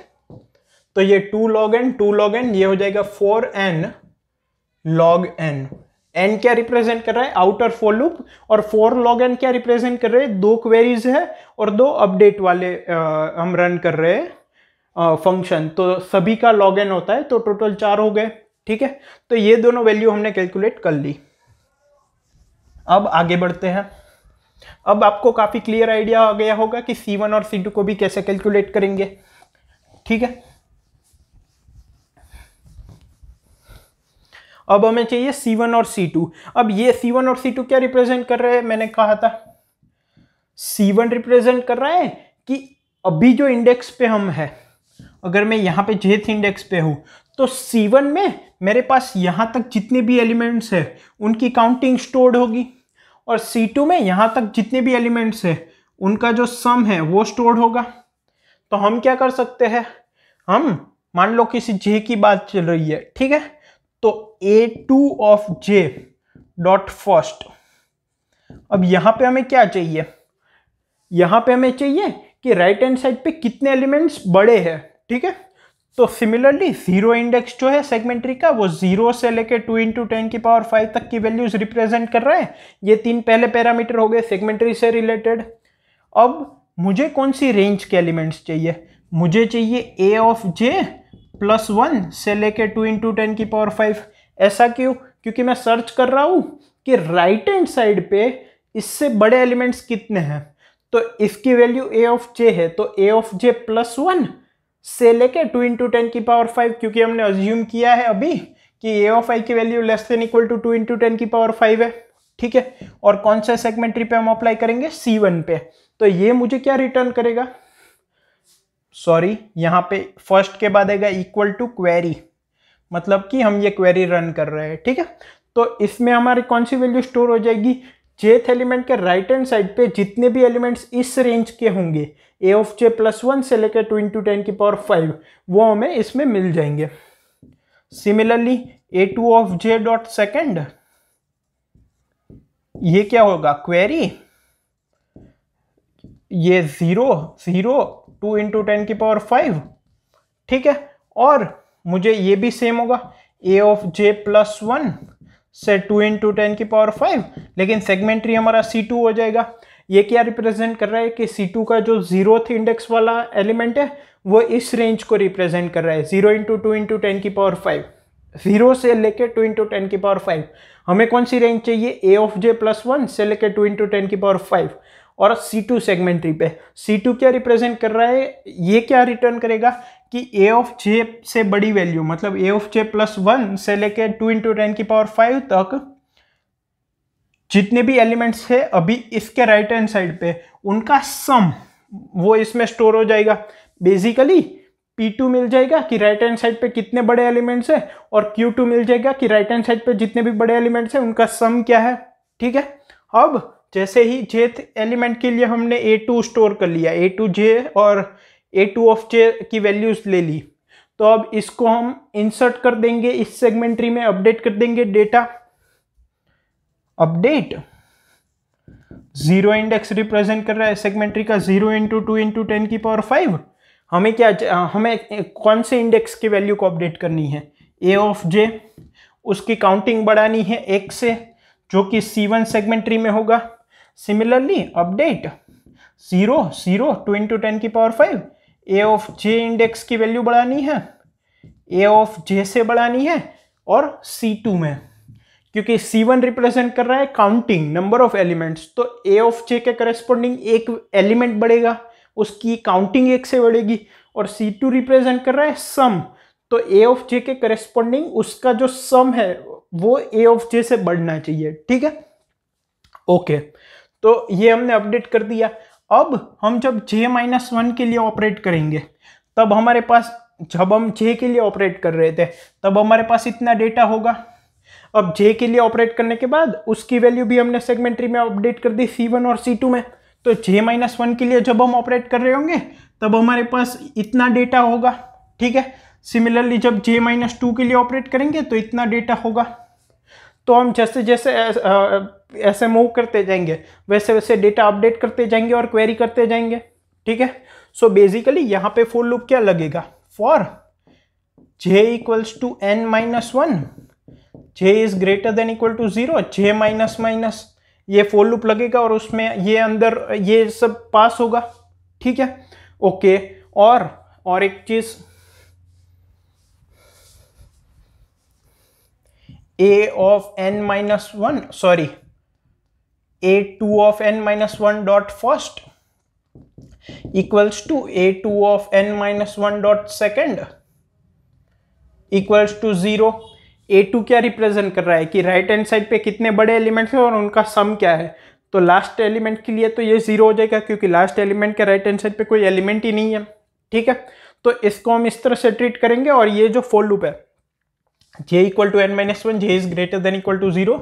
तो ये two log N two log N ये हो जाएगा four N log N N क्या रिप्रेजेंट कर रहा है आउटर फोर लूप और फोर लॉग एन क्या रिप्रेजेंट कर रहे हैं दो क्वेरीज है और दो अपडेट वाले आ, हम रन कर रहे हैं फंक्शन तो सभी का लॉग एन होता है तो टोटल चार हो गए ठीक है तो ये दोनों वैल्यू हमने कैलकुलेट कर ली अब आगे बढ़ते हैं अब आपको काफ़ी क्लियर आइडिया आ गया होगा कि C1 और C2 को भी कैसे कैलकुलेट करेंगे ठीक है अब हमें चाहिए C1 और C2 अब ये C1 और C2 क्या रिप्रेजेंट कर रहे हैं मैंने कहा था C1 रिप्रेजेंट कर रहा है कि अभी जो इंडेक्स पे हम है अगर मैं यहाँ पे जेथ इंडेक्स पे हूँ तो C1 में मेरे पास यहाँ तक जितने भी एलिमेंट्स है उनकी काउंटिंग स्टोर्ड होगी और C2 में यहाँ तक जितने भी एलिमेंट्स है उनका जो सम है वो स्टोर्ड होगा तो हम क्या कर सकते हैं हम मान लो किसी जे की बात चल रही है ठीक है तो A two of J dot first अब यहाँ पे हमें क्या चाहिए यहाँ पे हमें चाहिए कि राइट हैंड साइड पे कितने एलिमेंट्स बड़े हैं ठीक है तो सिमिलरली जीरो इंडेक्स जो है सेगमेंट्री का वो जीरो से लेकर टू इंटू टेन की पावर फाइव तक की वैल्यूज रिप्रेजेंट कर रहा है ये तीन पहले पैरामीटर हो गए सेगमेंट्री से रिलेटेड अब मुझे कौन सी रेंज के एलिमेंट्स चाहिए मुझे चाहिए A of J plus one से लेकर टू इंटू टेन की पावर फाइव ऐसा क्यों क्योंकि मैं सर्च कर रहा हूँ कि राइट हैंड साइड पे इससे बड़े एलिमेंट्स कितने हैं तो इसकी वैल्यू ए ऑफ जे है तो A of J plus one से लेके टू इंटू टेन की पावर फाइव क्योंकि हमने अज्यूम किया है अभी कि ए ऑफ आई की value less than equal to two into ten की पावर फाइव है ठीक है और कौन सा सेगमेंट्री पे हम अप्लाई करेंगे सी वन पे तो ये मुझे क्या रिटर्न करेगा सॉरी यहाँ पे फर्स्ट के बाद आएगा इक्वल टू क्वेरी मतलब कि हम ये क्वेरी रन कर रहे हैं ठीक है तो इसमें हमारी कौन सी वैल्यू स्टोर हो जाएगी जेथ एलिमेंट के राइट हैंड साइड पे जितने भी एलिमेंट्स इस रेंज के होंगे A of J plus one से लेकर टू इंटू टेन की पावर फाइव वो हमें इसमें मिल जाएंगे similarly A two of J dot second ये क्या होगा क्वेरी ये zero zero two into ten की पावर फाइव ठीक है और मुझे ये भी सेम होगा A of J plus one से टू इंटू टेन की पावर फाइव लेकिन सेगमेंट्री हमारा सी टू हो जाएगा ये क्या रिप्रेजेंट कर रहा है कि सी टू का जो जीरोथ इंडेक्स वाला एलिमेंट है वो इस रेंज को रिप्रेजेंट कर रहा है zero into two into ten की पावर फाइव जीरो से लेके टू इंटू टेन की पावर फाइव हमें कौन सी रेंज चाहिए A of J plus one से लेके टू इंटू टेन की पावर फाइव और सी टू सेगमेंट्री पे सी टू क्या रिप्रेजेंट कर रहा है ये क्या रिटर्न करेगा कि ए ऑफ जे से बड़ी वैल्यू मतलब A of J plus one से लेके टू इंटू टेन की पावर फाइव तक जितने भी एलिमेंट्स है अभी इसके राइट हैंड साइड पे उनका सम वो इसमें स्टोर हो जाएगा बेसिकली P2 मिल जाएगा कि राइट हैंड साइड पे कितने बड़े एलिमेंट्स हैं और Q2 मिल जाएगा कि राइट हैंड साइड पे जितने भी बड़े एलिमेंट्स हैं उनका सम क्या है ठीक है अब जैसे ही जेथ एलिमेंट के लिए हमने A2 स्टोर कर लिया A2 जे और A2 ऑफ जे की वैल्यूज ले ली तो अब इसको हम इंसर्ट कर देंगे इस सेगमेंट्री में अपडेट कर देंगे data update zero index represent कर रहा है सेगमेंट्री का zero into two into ten की पावर फाइव हमें क्या हमें कौन से इंडेक्स की वैल्यू को अपडेट करनी है ए ऑफ जे उसकी काउंटिंग बढ़ानी है एक से जो कि सी वन सेगमेंट्री में होगा similarly update zero zero two into ten की power five A of J index की वैल्यू बढ़ानी है ए ऑफ जे से बढ़ानी है और सी टू में क्योंकि C1 रिप्रेजेंट कर रहा है काउंटिंग नंबर ऑफ एलिमेंट्स तो ए ऑफ जे के करेस्पॉन्डिंग एक एलिमेंट बढ़ेगा उसकी काउंटिंग एक से बढ़ेगी और C2 रिप्रेजेंट कर रहा है सम तो ए ऑफ जे के करेस्पॉन्डिंग उसका जो सम है वो ए ऑफ जे से बढ़ना चाहिए ठीक है ओके तो ये हमने अपडेट कर दिया अब हम जब जे माइनस वन के लिए ऑपरेट करेंगे तब हमारे पास जब हम जे के लिए ऑपरेट कर रहे थे तब हमारे पास इतना डेटा होगा अब जे के लिए ऑपरेट करने के बाद उसकी वैल्यू भी हमने सेगमेंट्री में अपडेट कर दी सी वन और सी टू में तो जे माइनस वन के लिए जब हम ऑपरेट कर रहे होंगे तब हमारे पास इतना डेटा होगा ठीक है सिमिलरली जब जे माइनस टू के लिए ऑपरेट करेंगे तो इतना डेटा होगा तो हम जैसे जैसे ऐसे मूव करते जाएंगे वैसे वैसे डेटा अपडेट करते जाएंगे और क्वेरी करते जाएंगे ठीक है सो बेसिकली यहाँ पे फुल लूप क्या लगेगा for J equals to N minus one J is greater than equal to zero J minus minus ये फोर लूप लगेगा और उसमें ये अंदर ये सब पास होगा ठीक है ओके और और एक चीज A of N minus one sorry A two of N minus one dot first equals to A two of N minus one dot second equals to zero A two क्या रिप्रेजेंट कर रहा है कि right hand side पे कितने बड़े elements हैं और उनका सम क्या है तो लास्ट एलिमेंट के लिए तो ये जीरो हो जाएगा क्योंकि लास्ट एलिमेंट के राइट हैंड साइड पे कोई एलिमेंट ही नहीं है ठीक है तो इसको हम इस तरह से ट्रीट करेंगे और ये जो फोर लूप है J equal to N minus one J is greater than equal to zero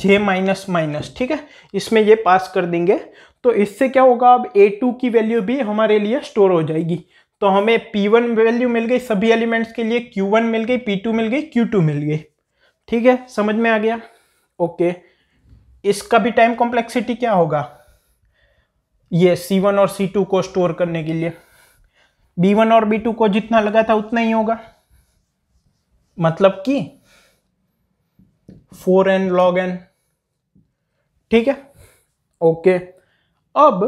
J minus minus ठीक है इसमें ये पास कर देंगे तो इससे क्या होगा अब ए टू की वैल्यू भी हमारे लिए स्टोर हो जाएगी तो हमें P1 वैल्यू मिल गई सभी एलिमेंट्स के लिए Q1 मिल गई P2 मिल गई Q2 मिल गई ठीक है समझ में आ गया ओके इसका भी टाइम कॉम्प्लेक्सिटी क्या होगा ये C1 और C2 को स्टोर करने के लिए B1 और B2 को जितना लगा था उतना ही होगा मतलब कि 4n log n ठीक है ओके अब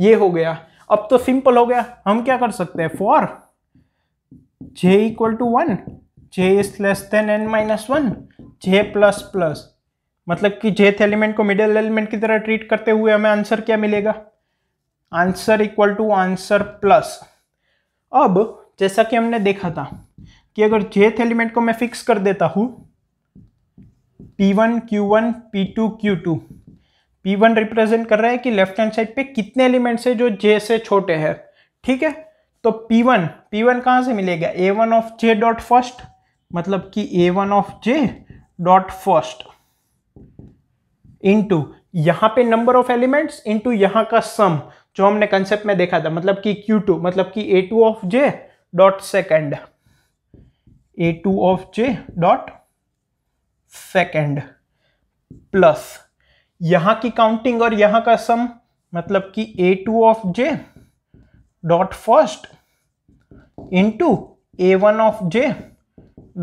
ये हो गया अब तो सिंपल हो गया हम क्या कर सकते हैं for J equal to one J is less than N minus one J plus plus मतलब कि जेथ एलिमेंट को मिडिल एलिमेंट की तरह ट्रीट करते हुए हमें आंसर क्या मिलेगा answer equal to answer plus अब जैसा कि हमने देखा था कि अगर जेथ एलिमेंट को मैं फिक्स कर देता हूँ P1, Q1, P2, Q2 P1 represent कर रहा है कि लेफ्ट हैंड साइड पे कितने एलिमेंट्स है जो जे से छोटे हैं ठीक है तो P1 P1 कहाँ से मिलेगा A1 of J dot first मतलब कि A1 of J dot first into यहाँ पे नंबर ऑफ एलिमेंट्स इंटू यहाँ का सम जो हमने कंसेप्ट में देखा था मतलब कि Q2 मतलब कि A2 of J dot second two of J dot second plus यहां की काउंटिंग और यहां का सम मतलब कि A two of J dot first into A one of J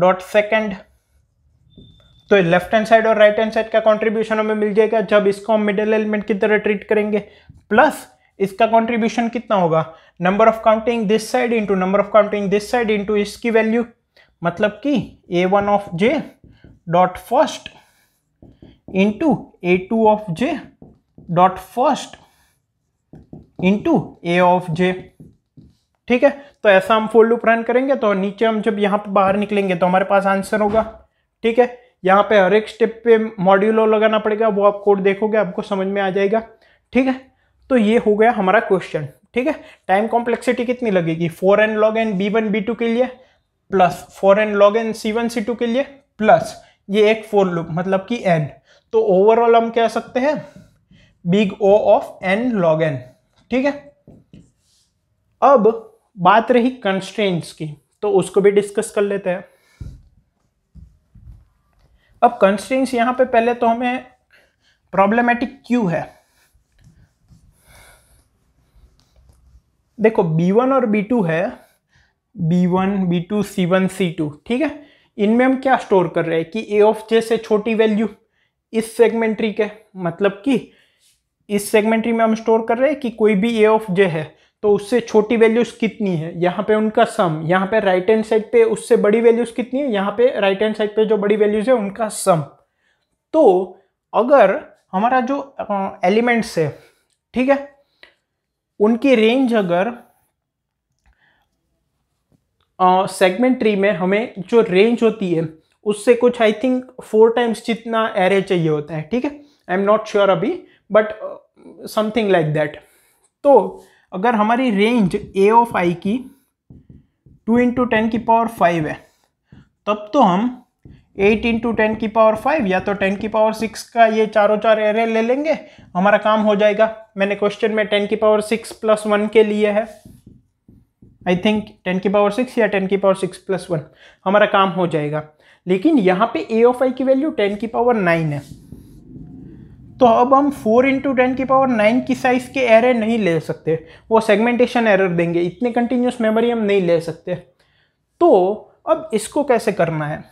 dot second तो लेफ्ट हैंड साइड और राइट हैंड साइड का कंट्रीब्यूशन हमें मिल जाएगा जब इसको हम मिडिल एलिमेंट की तरह ट्रीट करेंगे प्लस इसका कंट्रीब्यूशन कितना होगा number of counting this side into number of counting this side into इसकी वैल्यू मतलब कि A one of J dot first into a2 of j dot first into A of J ठीक है तो ऐसा हम फोर लूप रन करेंगे तो नीचे हम जब यहां पे बाहर निकलेंगे तो हमारे पास आंसर होगा ठीक है यहां पे हर एक स्टेप पे मॉड्यूलो लगाना पड़ेगा वो आप कोड देखोगे आपको समझ में आ जाएगा ठीक है तो ये हो गया हमारा क्वेश्चन ठीक है टाइम कॉम्प्लेक्सिटी कितनी लगेगी four N log N B one B two के लिए plus four N log N C one C two के लिए प्लस ये एक फोर लूप मतलब कि एन तो ओवरऑल हम कह सकते हैं big O of N log N ठीक है अब बात रही कंस्ट्रेंट्स की तो उसको भी डिस्कस कर लेते हैं अब कंस्ट्रेंट्स यहां पे पहले तो हमें प्रॉब्लमेटिक क्यू है देखो B1 और B2 है B1, B2, C1, C2 ठीक है इनमें हम क्या स्टोर कर रहे हैं कि ए ऑफ j से छोटी वैल्यू इस सेगमेंट्री के मतलब कि इस सेगमेंट्री में हम स्टोर कर रहे हैं कि कोई भी ए ऑफ जे है तो उससे छोटी वैल्यूज कितनी है यहाँ पे उनका सम यहाँ पे राइट हैंड साइड पे उससे बड़ी वैल्यूज कितनी है यहाँ पे राइट हैंड साइड पे जो बड़ी वैल्यूज है उनका सम तो अगर हमारा जो एलिमेंट्स है ठीक है उनकी रेंज अगर सेगमेंट ट्री में हमें जो रेंज होती है उससे कुछ आई थिंक फोर टाइम्स जितना एरे चाहिए होता है ठीक है आई एम नॉट श्योर अभी बट समथिंग लाइक दैट तो अगर हमारी रेंज ए ऑफ आई की टू इंटू टेन की पावर फाइव है तब तो हम एट इंटू टेन की पावर फाइव या तो टेन की पावर सिक्स का ये चारों चार एरे ले लेंगे हमारा काम हो जाएगा मैंने क्वेश्चन में टेन की पावर सिक्स प्लस वन के लिए है आई थिंक टेन की पावर सिक्स या टेन की पावर सिक्स प्लस वन हमारा काम हो जाएगा लेकिन यहाँ पे ए ऑफ आई की वैल्यू टेन की पावर नाइन है तो अब हम फोर इंटू टेन की पावर नाइन की साइज़ के एरे नहीं ले सकते वो सेगमेंटेशन एरर देंगे इतने कंटिन्यूस मेमोरी हम नहीं ले सकते तो अब इसको कैसे करना है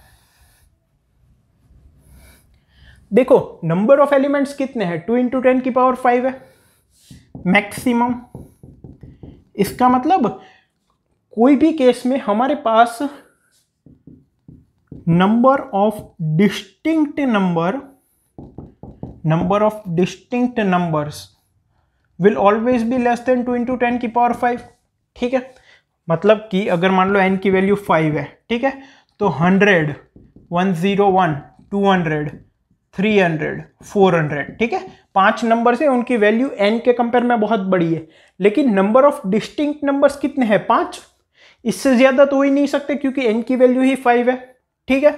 देखो नंबर ऑफ एलिमेंट्स कितने हैं टू इंटू टेन की पावर फाइव है मैक्सिमम इसका मतलब कोई भी केस में हमारे पास number of distinct number number of distinct numbers will always be less than two into ten की पावर फाइव ठीक है मतलब कि अगर मान लो एन की वैल्यू फाइव है ठीक है तो hundred one zero one two hundred three hundred four hundred ठीक है पांच नंबर से उनकी वैल्यू एन के कंपेयर में बहुत बड़ी है लेकिन नंबर ऑफ डिस्टिंक्ट नंबर्स कितने हैं पांच इससे ज़्यादा तो हो ही नहीं सकते क्योंकि एन की वैल्यू ही फाइव है ठीक है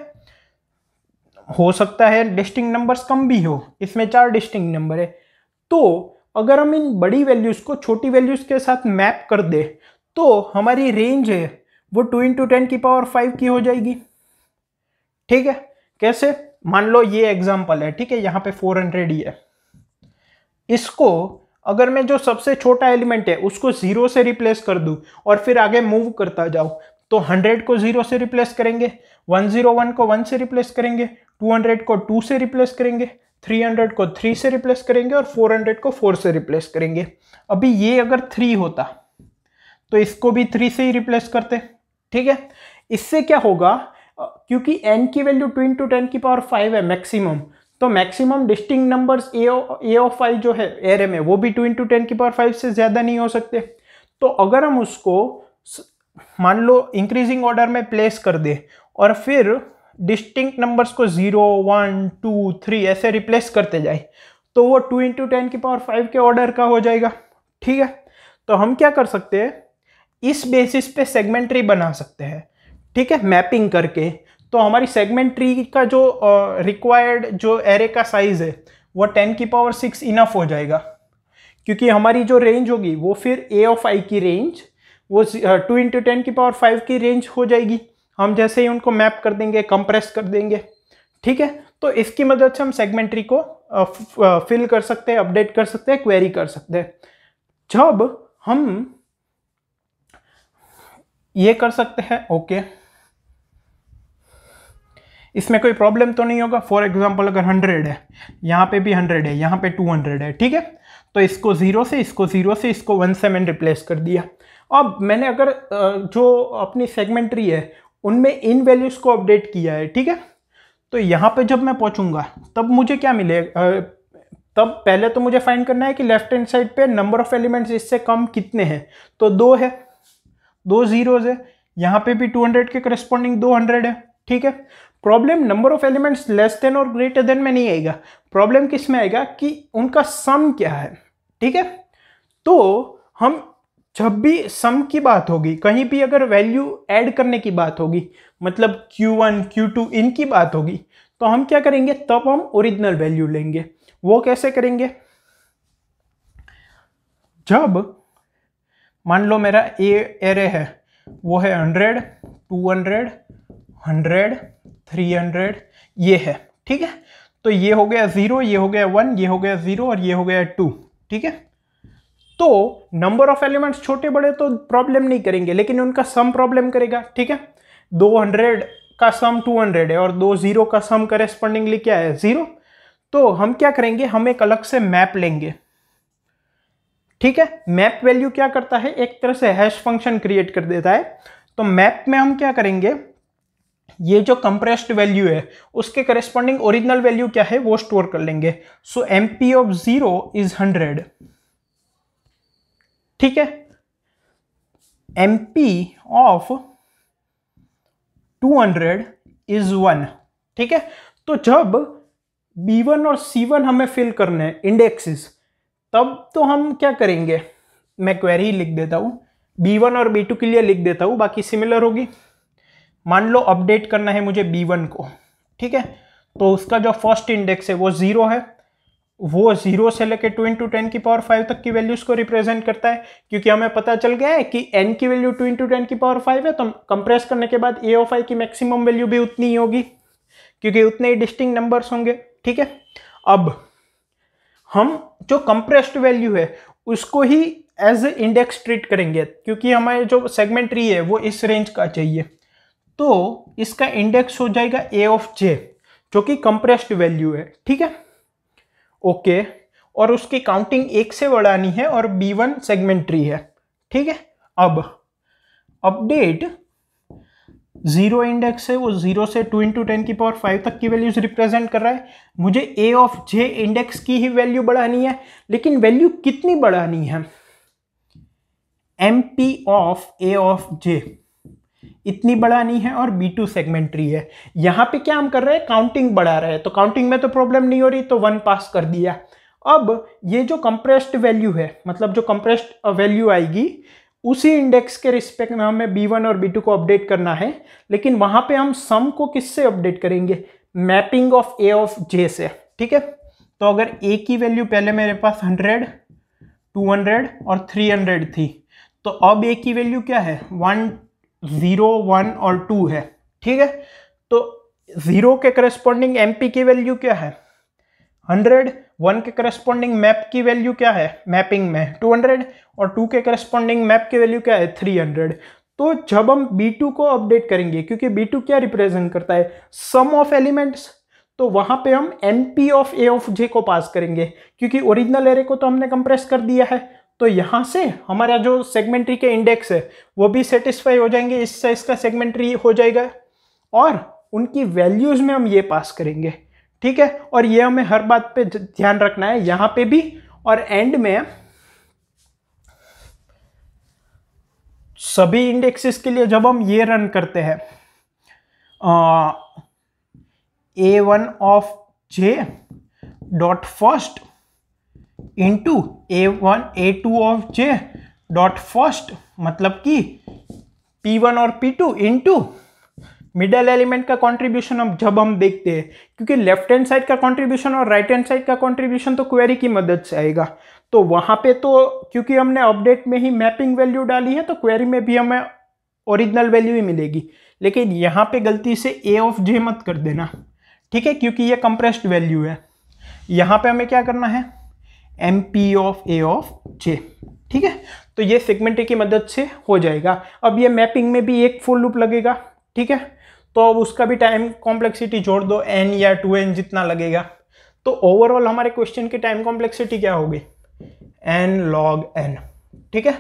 हो सकता है डिस्टिंग नंबर्स कम भी हो इसमें चार डिस्टिंग नंबर है तो अगर हम इन बड़ी वैल्यूज़ को छोटी वैल्यूज़ के साथ मैप कर दे तो हमारी रेंज है वो टू इंटू टेन की पावर फाइव की हो जाएगी ठीक है कैसे मान लो ये एग्जाम्पल है ठीक है यहाँ पे फोर हंड्रेड ही है इसको अगर मैं जो सबसे छोटा एलिमेंट है उसको ज़ीरो से रिप्लेस कर दूँ और फिर आगे मूव करता जाऊँ तो हंड्रेड को ज़ीरो से रिप्लेस करेंगे 101 को 1 से रिप्लेस करेंगे 200 को 2 से रिप्लेस करेंगे 300 को 3 से रिप्लेस करेंगे और 400 को 4 से रिप्लेस करेंगे अभी ये अगर 3 होता तो इसको भी 3 से ही रिप्लेस करते ठीक है इससे क्या होगा क्योंकि n की वैल्यू ट्वेंट टू टेन की पावर फाइव है मैक्सिमम तो maximum distinct numbers A O five जो है एरे में वो भी ट्विन टू टेन की पावर फाइव से ज़्यादा नहीं हो सकते तो अगर हम उसको मान लो इंक्रीजिंग ऑर्डर में प्लेस कर दे और फिर डिस्टिंक्ट नंबर्स को ज़ीरो वन टू थ्री ऐसे रिप्लेस करते जाए तो वो टू इंटू टेन की पावर फाइव के ऑर्डर का हो जाएगा ठीक है तो हम क्या कर सकते हैं इस बेसिस पे सेगमेंट्री बना सकते हैं ठीक है मैपिंग करके तो हमारी सेगमेंट्री का जो रिक्वायर्ड जो एरे का साइज़ है वो टेन की पावर सिक्स इनफ हो जाएगा क्योंकि हमारी जो रेंज होगी वो फिर ए ऑफ आई की रेंज वो टू इंटू टेन की पावर फाइव की रेंज हो जाएगी हम जैसे ही उनको मैप कर देंगे कंप्रेस कर देंगे ठीक है तो इसकी मदद से हम सेगमेंट्री को फिल कर सकते हैं अपडेट कर सकते हैं क्वेरी कर सकते हैं जब हम ये कर सकते हैं ओके इसमें कोई प्रॉब्लम तो नहीं होगा फॉर एग्जाम्पल अगर हंड्रेड है यहाँ पे भी हंड्रेड है यहाँ पे टू हंड्रेड है ठीक है तो इसको ज़ीरो से इसको ज़ीरो से इसको वन से मैंने रिप्लेस कर दिया अब मैंने अगर जो अपनी सेगमेंट्री है उनमें इन वैल्यूज़ को अपडेट किया है ठीक है तो यहाँ पे जब मैं पहुँचूंगा तब मुझे क्या मिलेगा तब पहले तो मुझे फाइंड करना है कि लेफ्ट हैंड साइड पे नंबर ऑफ़ एलिमेंट्स इससे कम कितने हैं तो दो है दो ज़ीरोज़ है यहाँ पे भी 200 के करस्पॉन्डिंग 200 है ठीक है problem number of elements less than और ग्रेटर देन में नहीं आएगा प्रॉब्लम किस में आएगा कि उनका सम क्या है ठीक है तो हम जब भी सम की बात होगी कहीं भी अगर वैल्यू ऐड करने की बात होगी मतलब Q1, Q2 इनकी बात होगी तो हम क्या करेंगे तब हम ओरिजिनल वैल्यू लेंगे वो कैसे करेंगे जब मान लो मेरा ए एरे है वो है hundred two hundred hundred three hundred ये है ठीक है तो ये हो गया ज़ीरो ये हो गया वन ये हो गया ज़ीरो और ये हो गया टू ठीक है तो नंबर ऑफ एलिमेंट्स छोटे बड़े तो प्रॉब्लम नहीं करेंगे लेकिन उनका सम प्रॉब्लम करेगा ठीक है 200 का सम 200 है और दो जीरो का सम करेस्पॉन्डिंगली क्या है जीरो तो हम क्या करेंगे हम एक अलग से मैप लेंगे ठीक है मैप वैल्यू क्या करता है एक तरह से हैश फंक्शन क्रिएट कर देता है तो मैप में हम क्या करेंगे ये जो कंप्रेस्ड वैल्यू है उसके करेस्पॉन्डिंग ओरिजिनल वैल्यू क्या है वो स्टोर कर लेंगे so M P of zero is hundred ठीक है M P of two hundred is one ठीक है तो जब बी वन और सी वन हमें फिल करने हैं इंडेक्सेस तब तो हम क्या करेंगे मैं क्वेरी लिख देता हूँ बी वन और बी टू के लिए लिख देता हूँ बाकी सिमिलर होगी मान लो अपडेट करना है मुझे बी वन को ठीक है तो उसका जो फर्स्ट इंडेक्स है वो ज़ीरो है वो जीरो से लेकर टू इंटू टेन की पावर फाइव तक की वैल्यूज को रिप्रेजेंट करता है क्योंकि हमें पता चल गया है कि एन की वैल्यू टू इंटू टेन की पावर फाइव है तो कंप्रेस करने के बाद ए ऑफ आई की मैक्सिमम वैल्यू भी उतनी ही होगी क्योंकि उतने ही डिस्टिंग नंबर्स होंगे ठीक है अब हम जो कंप्रेस्ड वैल्यू है उसको ही एज ए इंडेक्स ट्रीट करेंगे क्योंकि हमारे जो सेगमेंट्री है वो इस रेंज का चाहिए तो इसका इंडेक्स हो जाएगा ए ऑफ जे जो कि कंप्रेस्ड वैल्यू है ठीक है ओके और उसकी काउंटिंग एक से बढ़ानी है और बी वन सेगमेंट्री है ठीक है अब अपडेट जीरो इंडेक्स है वो जीरो से टू इंटू टेन की पावर फाइव तक की वैल्यूज रिप्रेजेंट कर रहा है मुझे ए ऑफ जे इंडेक्स की ही वैल्यू बढ़ानी है लेकिन वैल्यू कितनी बढ़ानी है M P of A of J इतनी बढ़ानी है और बी टू सेगमेंट्री है यहाँ पे क्या हम कर रहे हैं काउंटिंग बढ़ा रहे हैं तो काउंटिंग में तो प्रॉब्लम नहीं हो रही तो वन पास कर दिया अब ये जो कंप्रेस्ड वैल्यू है मतलब जो कंप्रेस्ड वैल्यू आएगी उसी इंडेक्स के रिस्पेक्ट में हमें बी वन और बी टू को अपडेट करना है लेकिन वहाँ पर हम सम को किससे अपडेट करेंगे mapping of A of J से ठीक है तो अगर ए की वैल्यू पहले मेरे पास हंड्रेड टू हंड्रेड और थ्री हंड्रेड थी तो अब ए की वैल्यू क्या है वन ज़ीरो वन और टू है ठीक है तो ज़ीरो के करस्पॉन्डिंग एम की वैल्यू क्या है हंड्रेड वन के करस्पॉन्डिंग मैप की वैल्यू क्या है मैपिंग में टू हंड्रेड और टू के करस्पॉन्डिंग मैप की वैल्यू क्या है थ्री हंड्रेड तो जब हम बी टू को अपडेट करेंगे क्योंकि बी टू क्या रिप्रेजेंट करता है सम ऑफ एलिमेंट्स तो वहां पे हम M P of A of J को पास करेंगे क्योंकि ओरिजिनल एरे को तो हमने कंप्रेस कर दिया है तो यहाँ से हमारा जो सेगमेंट्री के इंडेक्स है वो भी सेटिस्फाई हो जाएंगे इससे इसका सेगमेंट्री हो जाएगा और उनकी वैल्यूज़ में हम ये पास करेंगे ठीक है और ये हमें हर बात पे ध्यान रखना है यहाँ पे भी और एंड में सभी इंडेक्सेस के लिए जब हम ये रन करते हैं A one of J dot first into A one A two of J dot first मतलब कि पी वन और P two into middle element का कंट्रीब्यूशन अब जब हम देखते हैं क्योंकि लेफ्ट हैंड साइड का कंट्रीब्यूशन और राइट हैंड साइड का कंट्रीब्यूशन तो क्वेरी की मदद से आएगा तो वहाँ पे तो क्योंकि हमने अपडेट में ही मैपिंग वैल्यू डाली है तो क्वेरी में भी हमें ओरिजिनल वैल्यू ही मिलेगी लेकिन यहाँ पे गलती से ए ऑफ जे मत कर देना ठीक है क्योंकि ये कंप्रेस्ड वैल्यू है यहाँ पे हमें क्या करना है M P of A of J ठीक है तो ये सेगमेंट की मदद से हो जाएगा अब ये मैपिंग में भी एक फुल लूप लगेगा ठीक है तो अब उसका भी टाइम कॉम्प्लेक्सिटी जोड़ दो एन या टू एन जितना लगेगा तो ओवरऑल हमारे क्वेश्चन की टाइम कॉम्प्लेक्सिटी क्या होगी एन लॉग एन ठीक है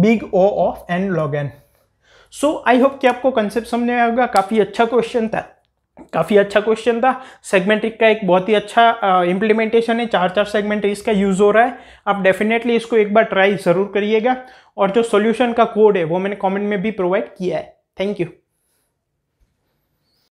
big O of N log N so I hope कि आपको कंसेप्ट समझ में आएगा काफ़ी अच्छा क्वेश्चन था काफ़ी अच्छा क्वेश्चन था सेगमेंट सेगमेंटिक का एक बहुत ही अच्छा इम्प्लीमेंटेशन है चार चार सेगमेंट इसका यूज़ हो रहा है आप डेफिनेटली इसको एक बार ट्राई ज़रूर करिएगा और जो सॉल्यूशन का कोड है वो मैंने कमेंट में भी प्रोवाइड किया है थैंक यू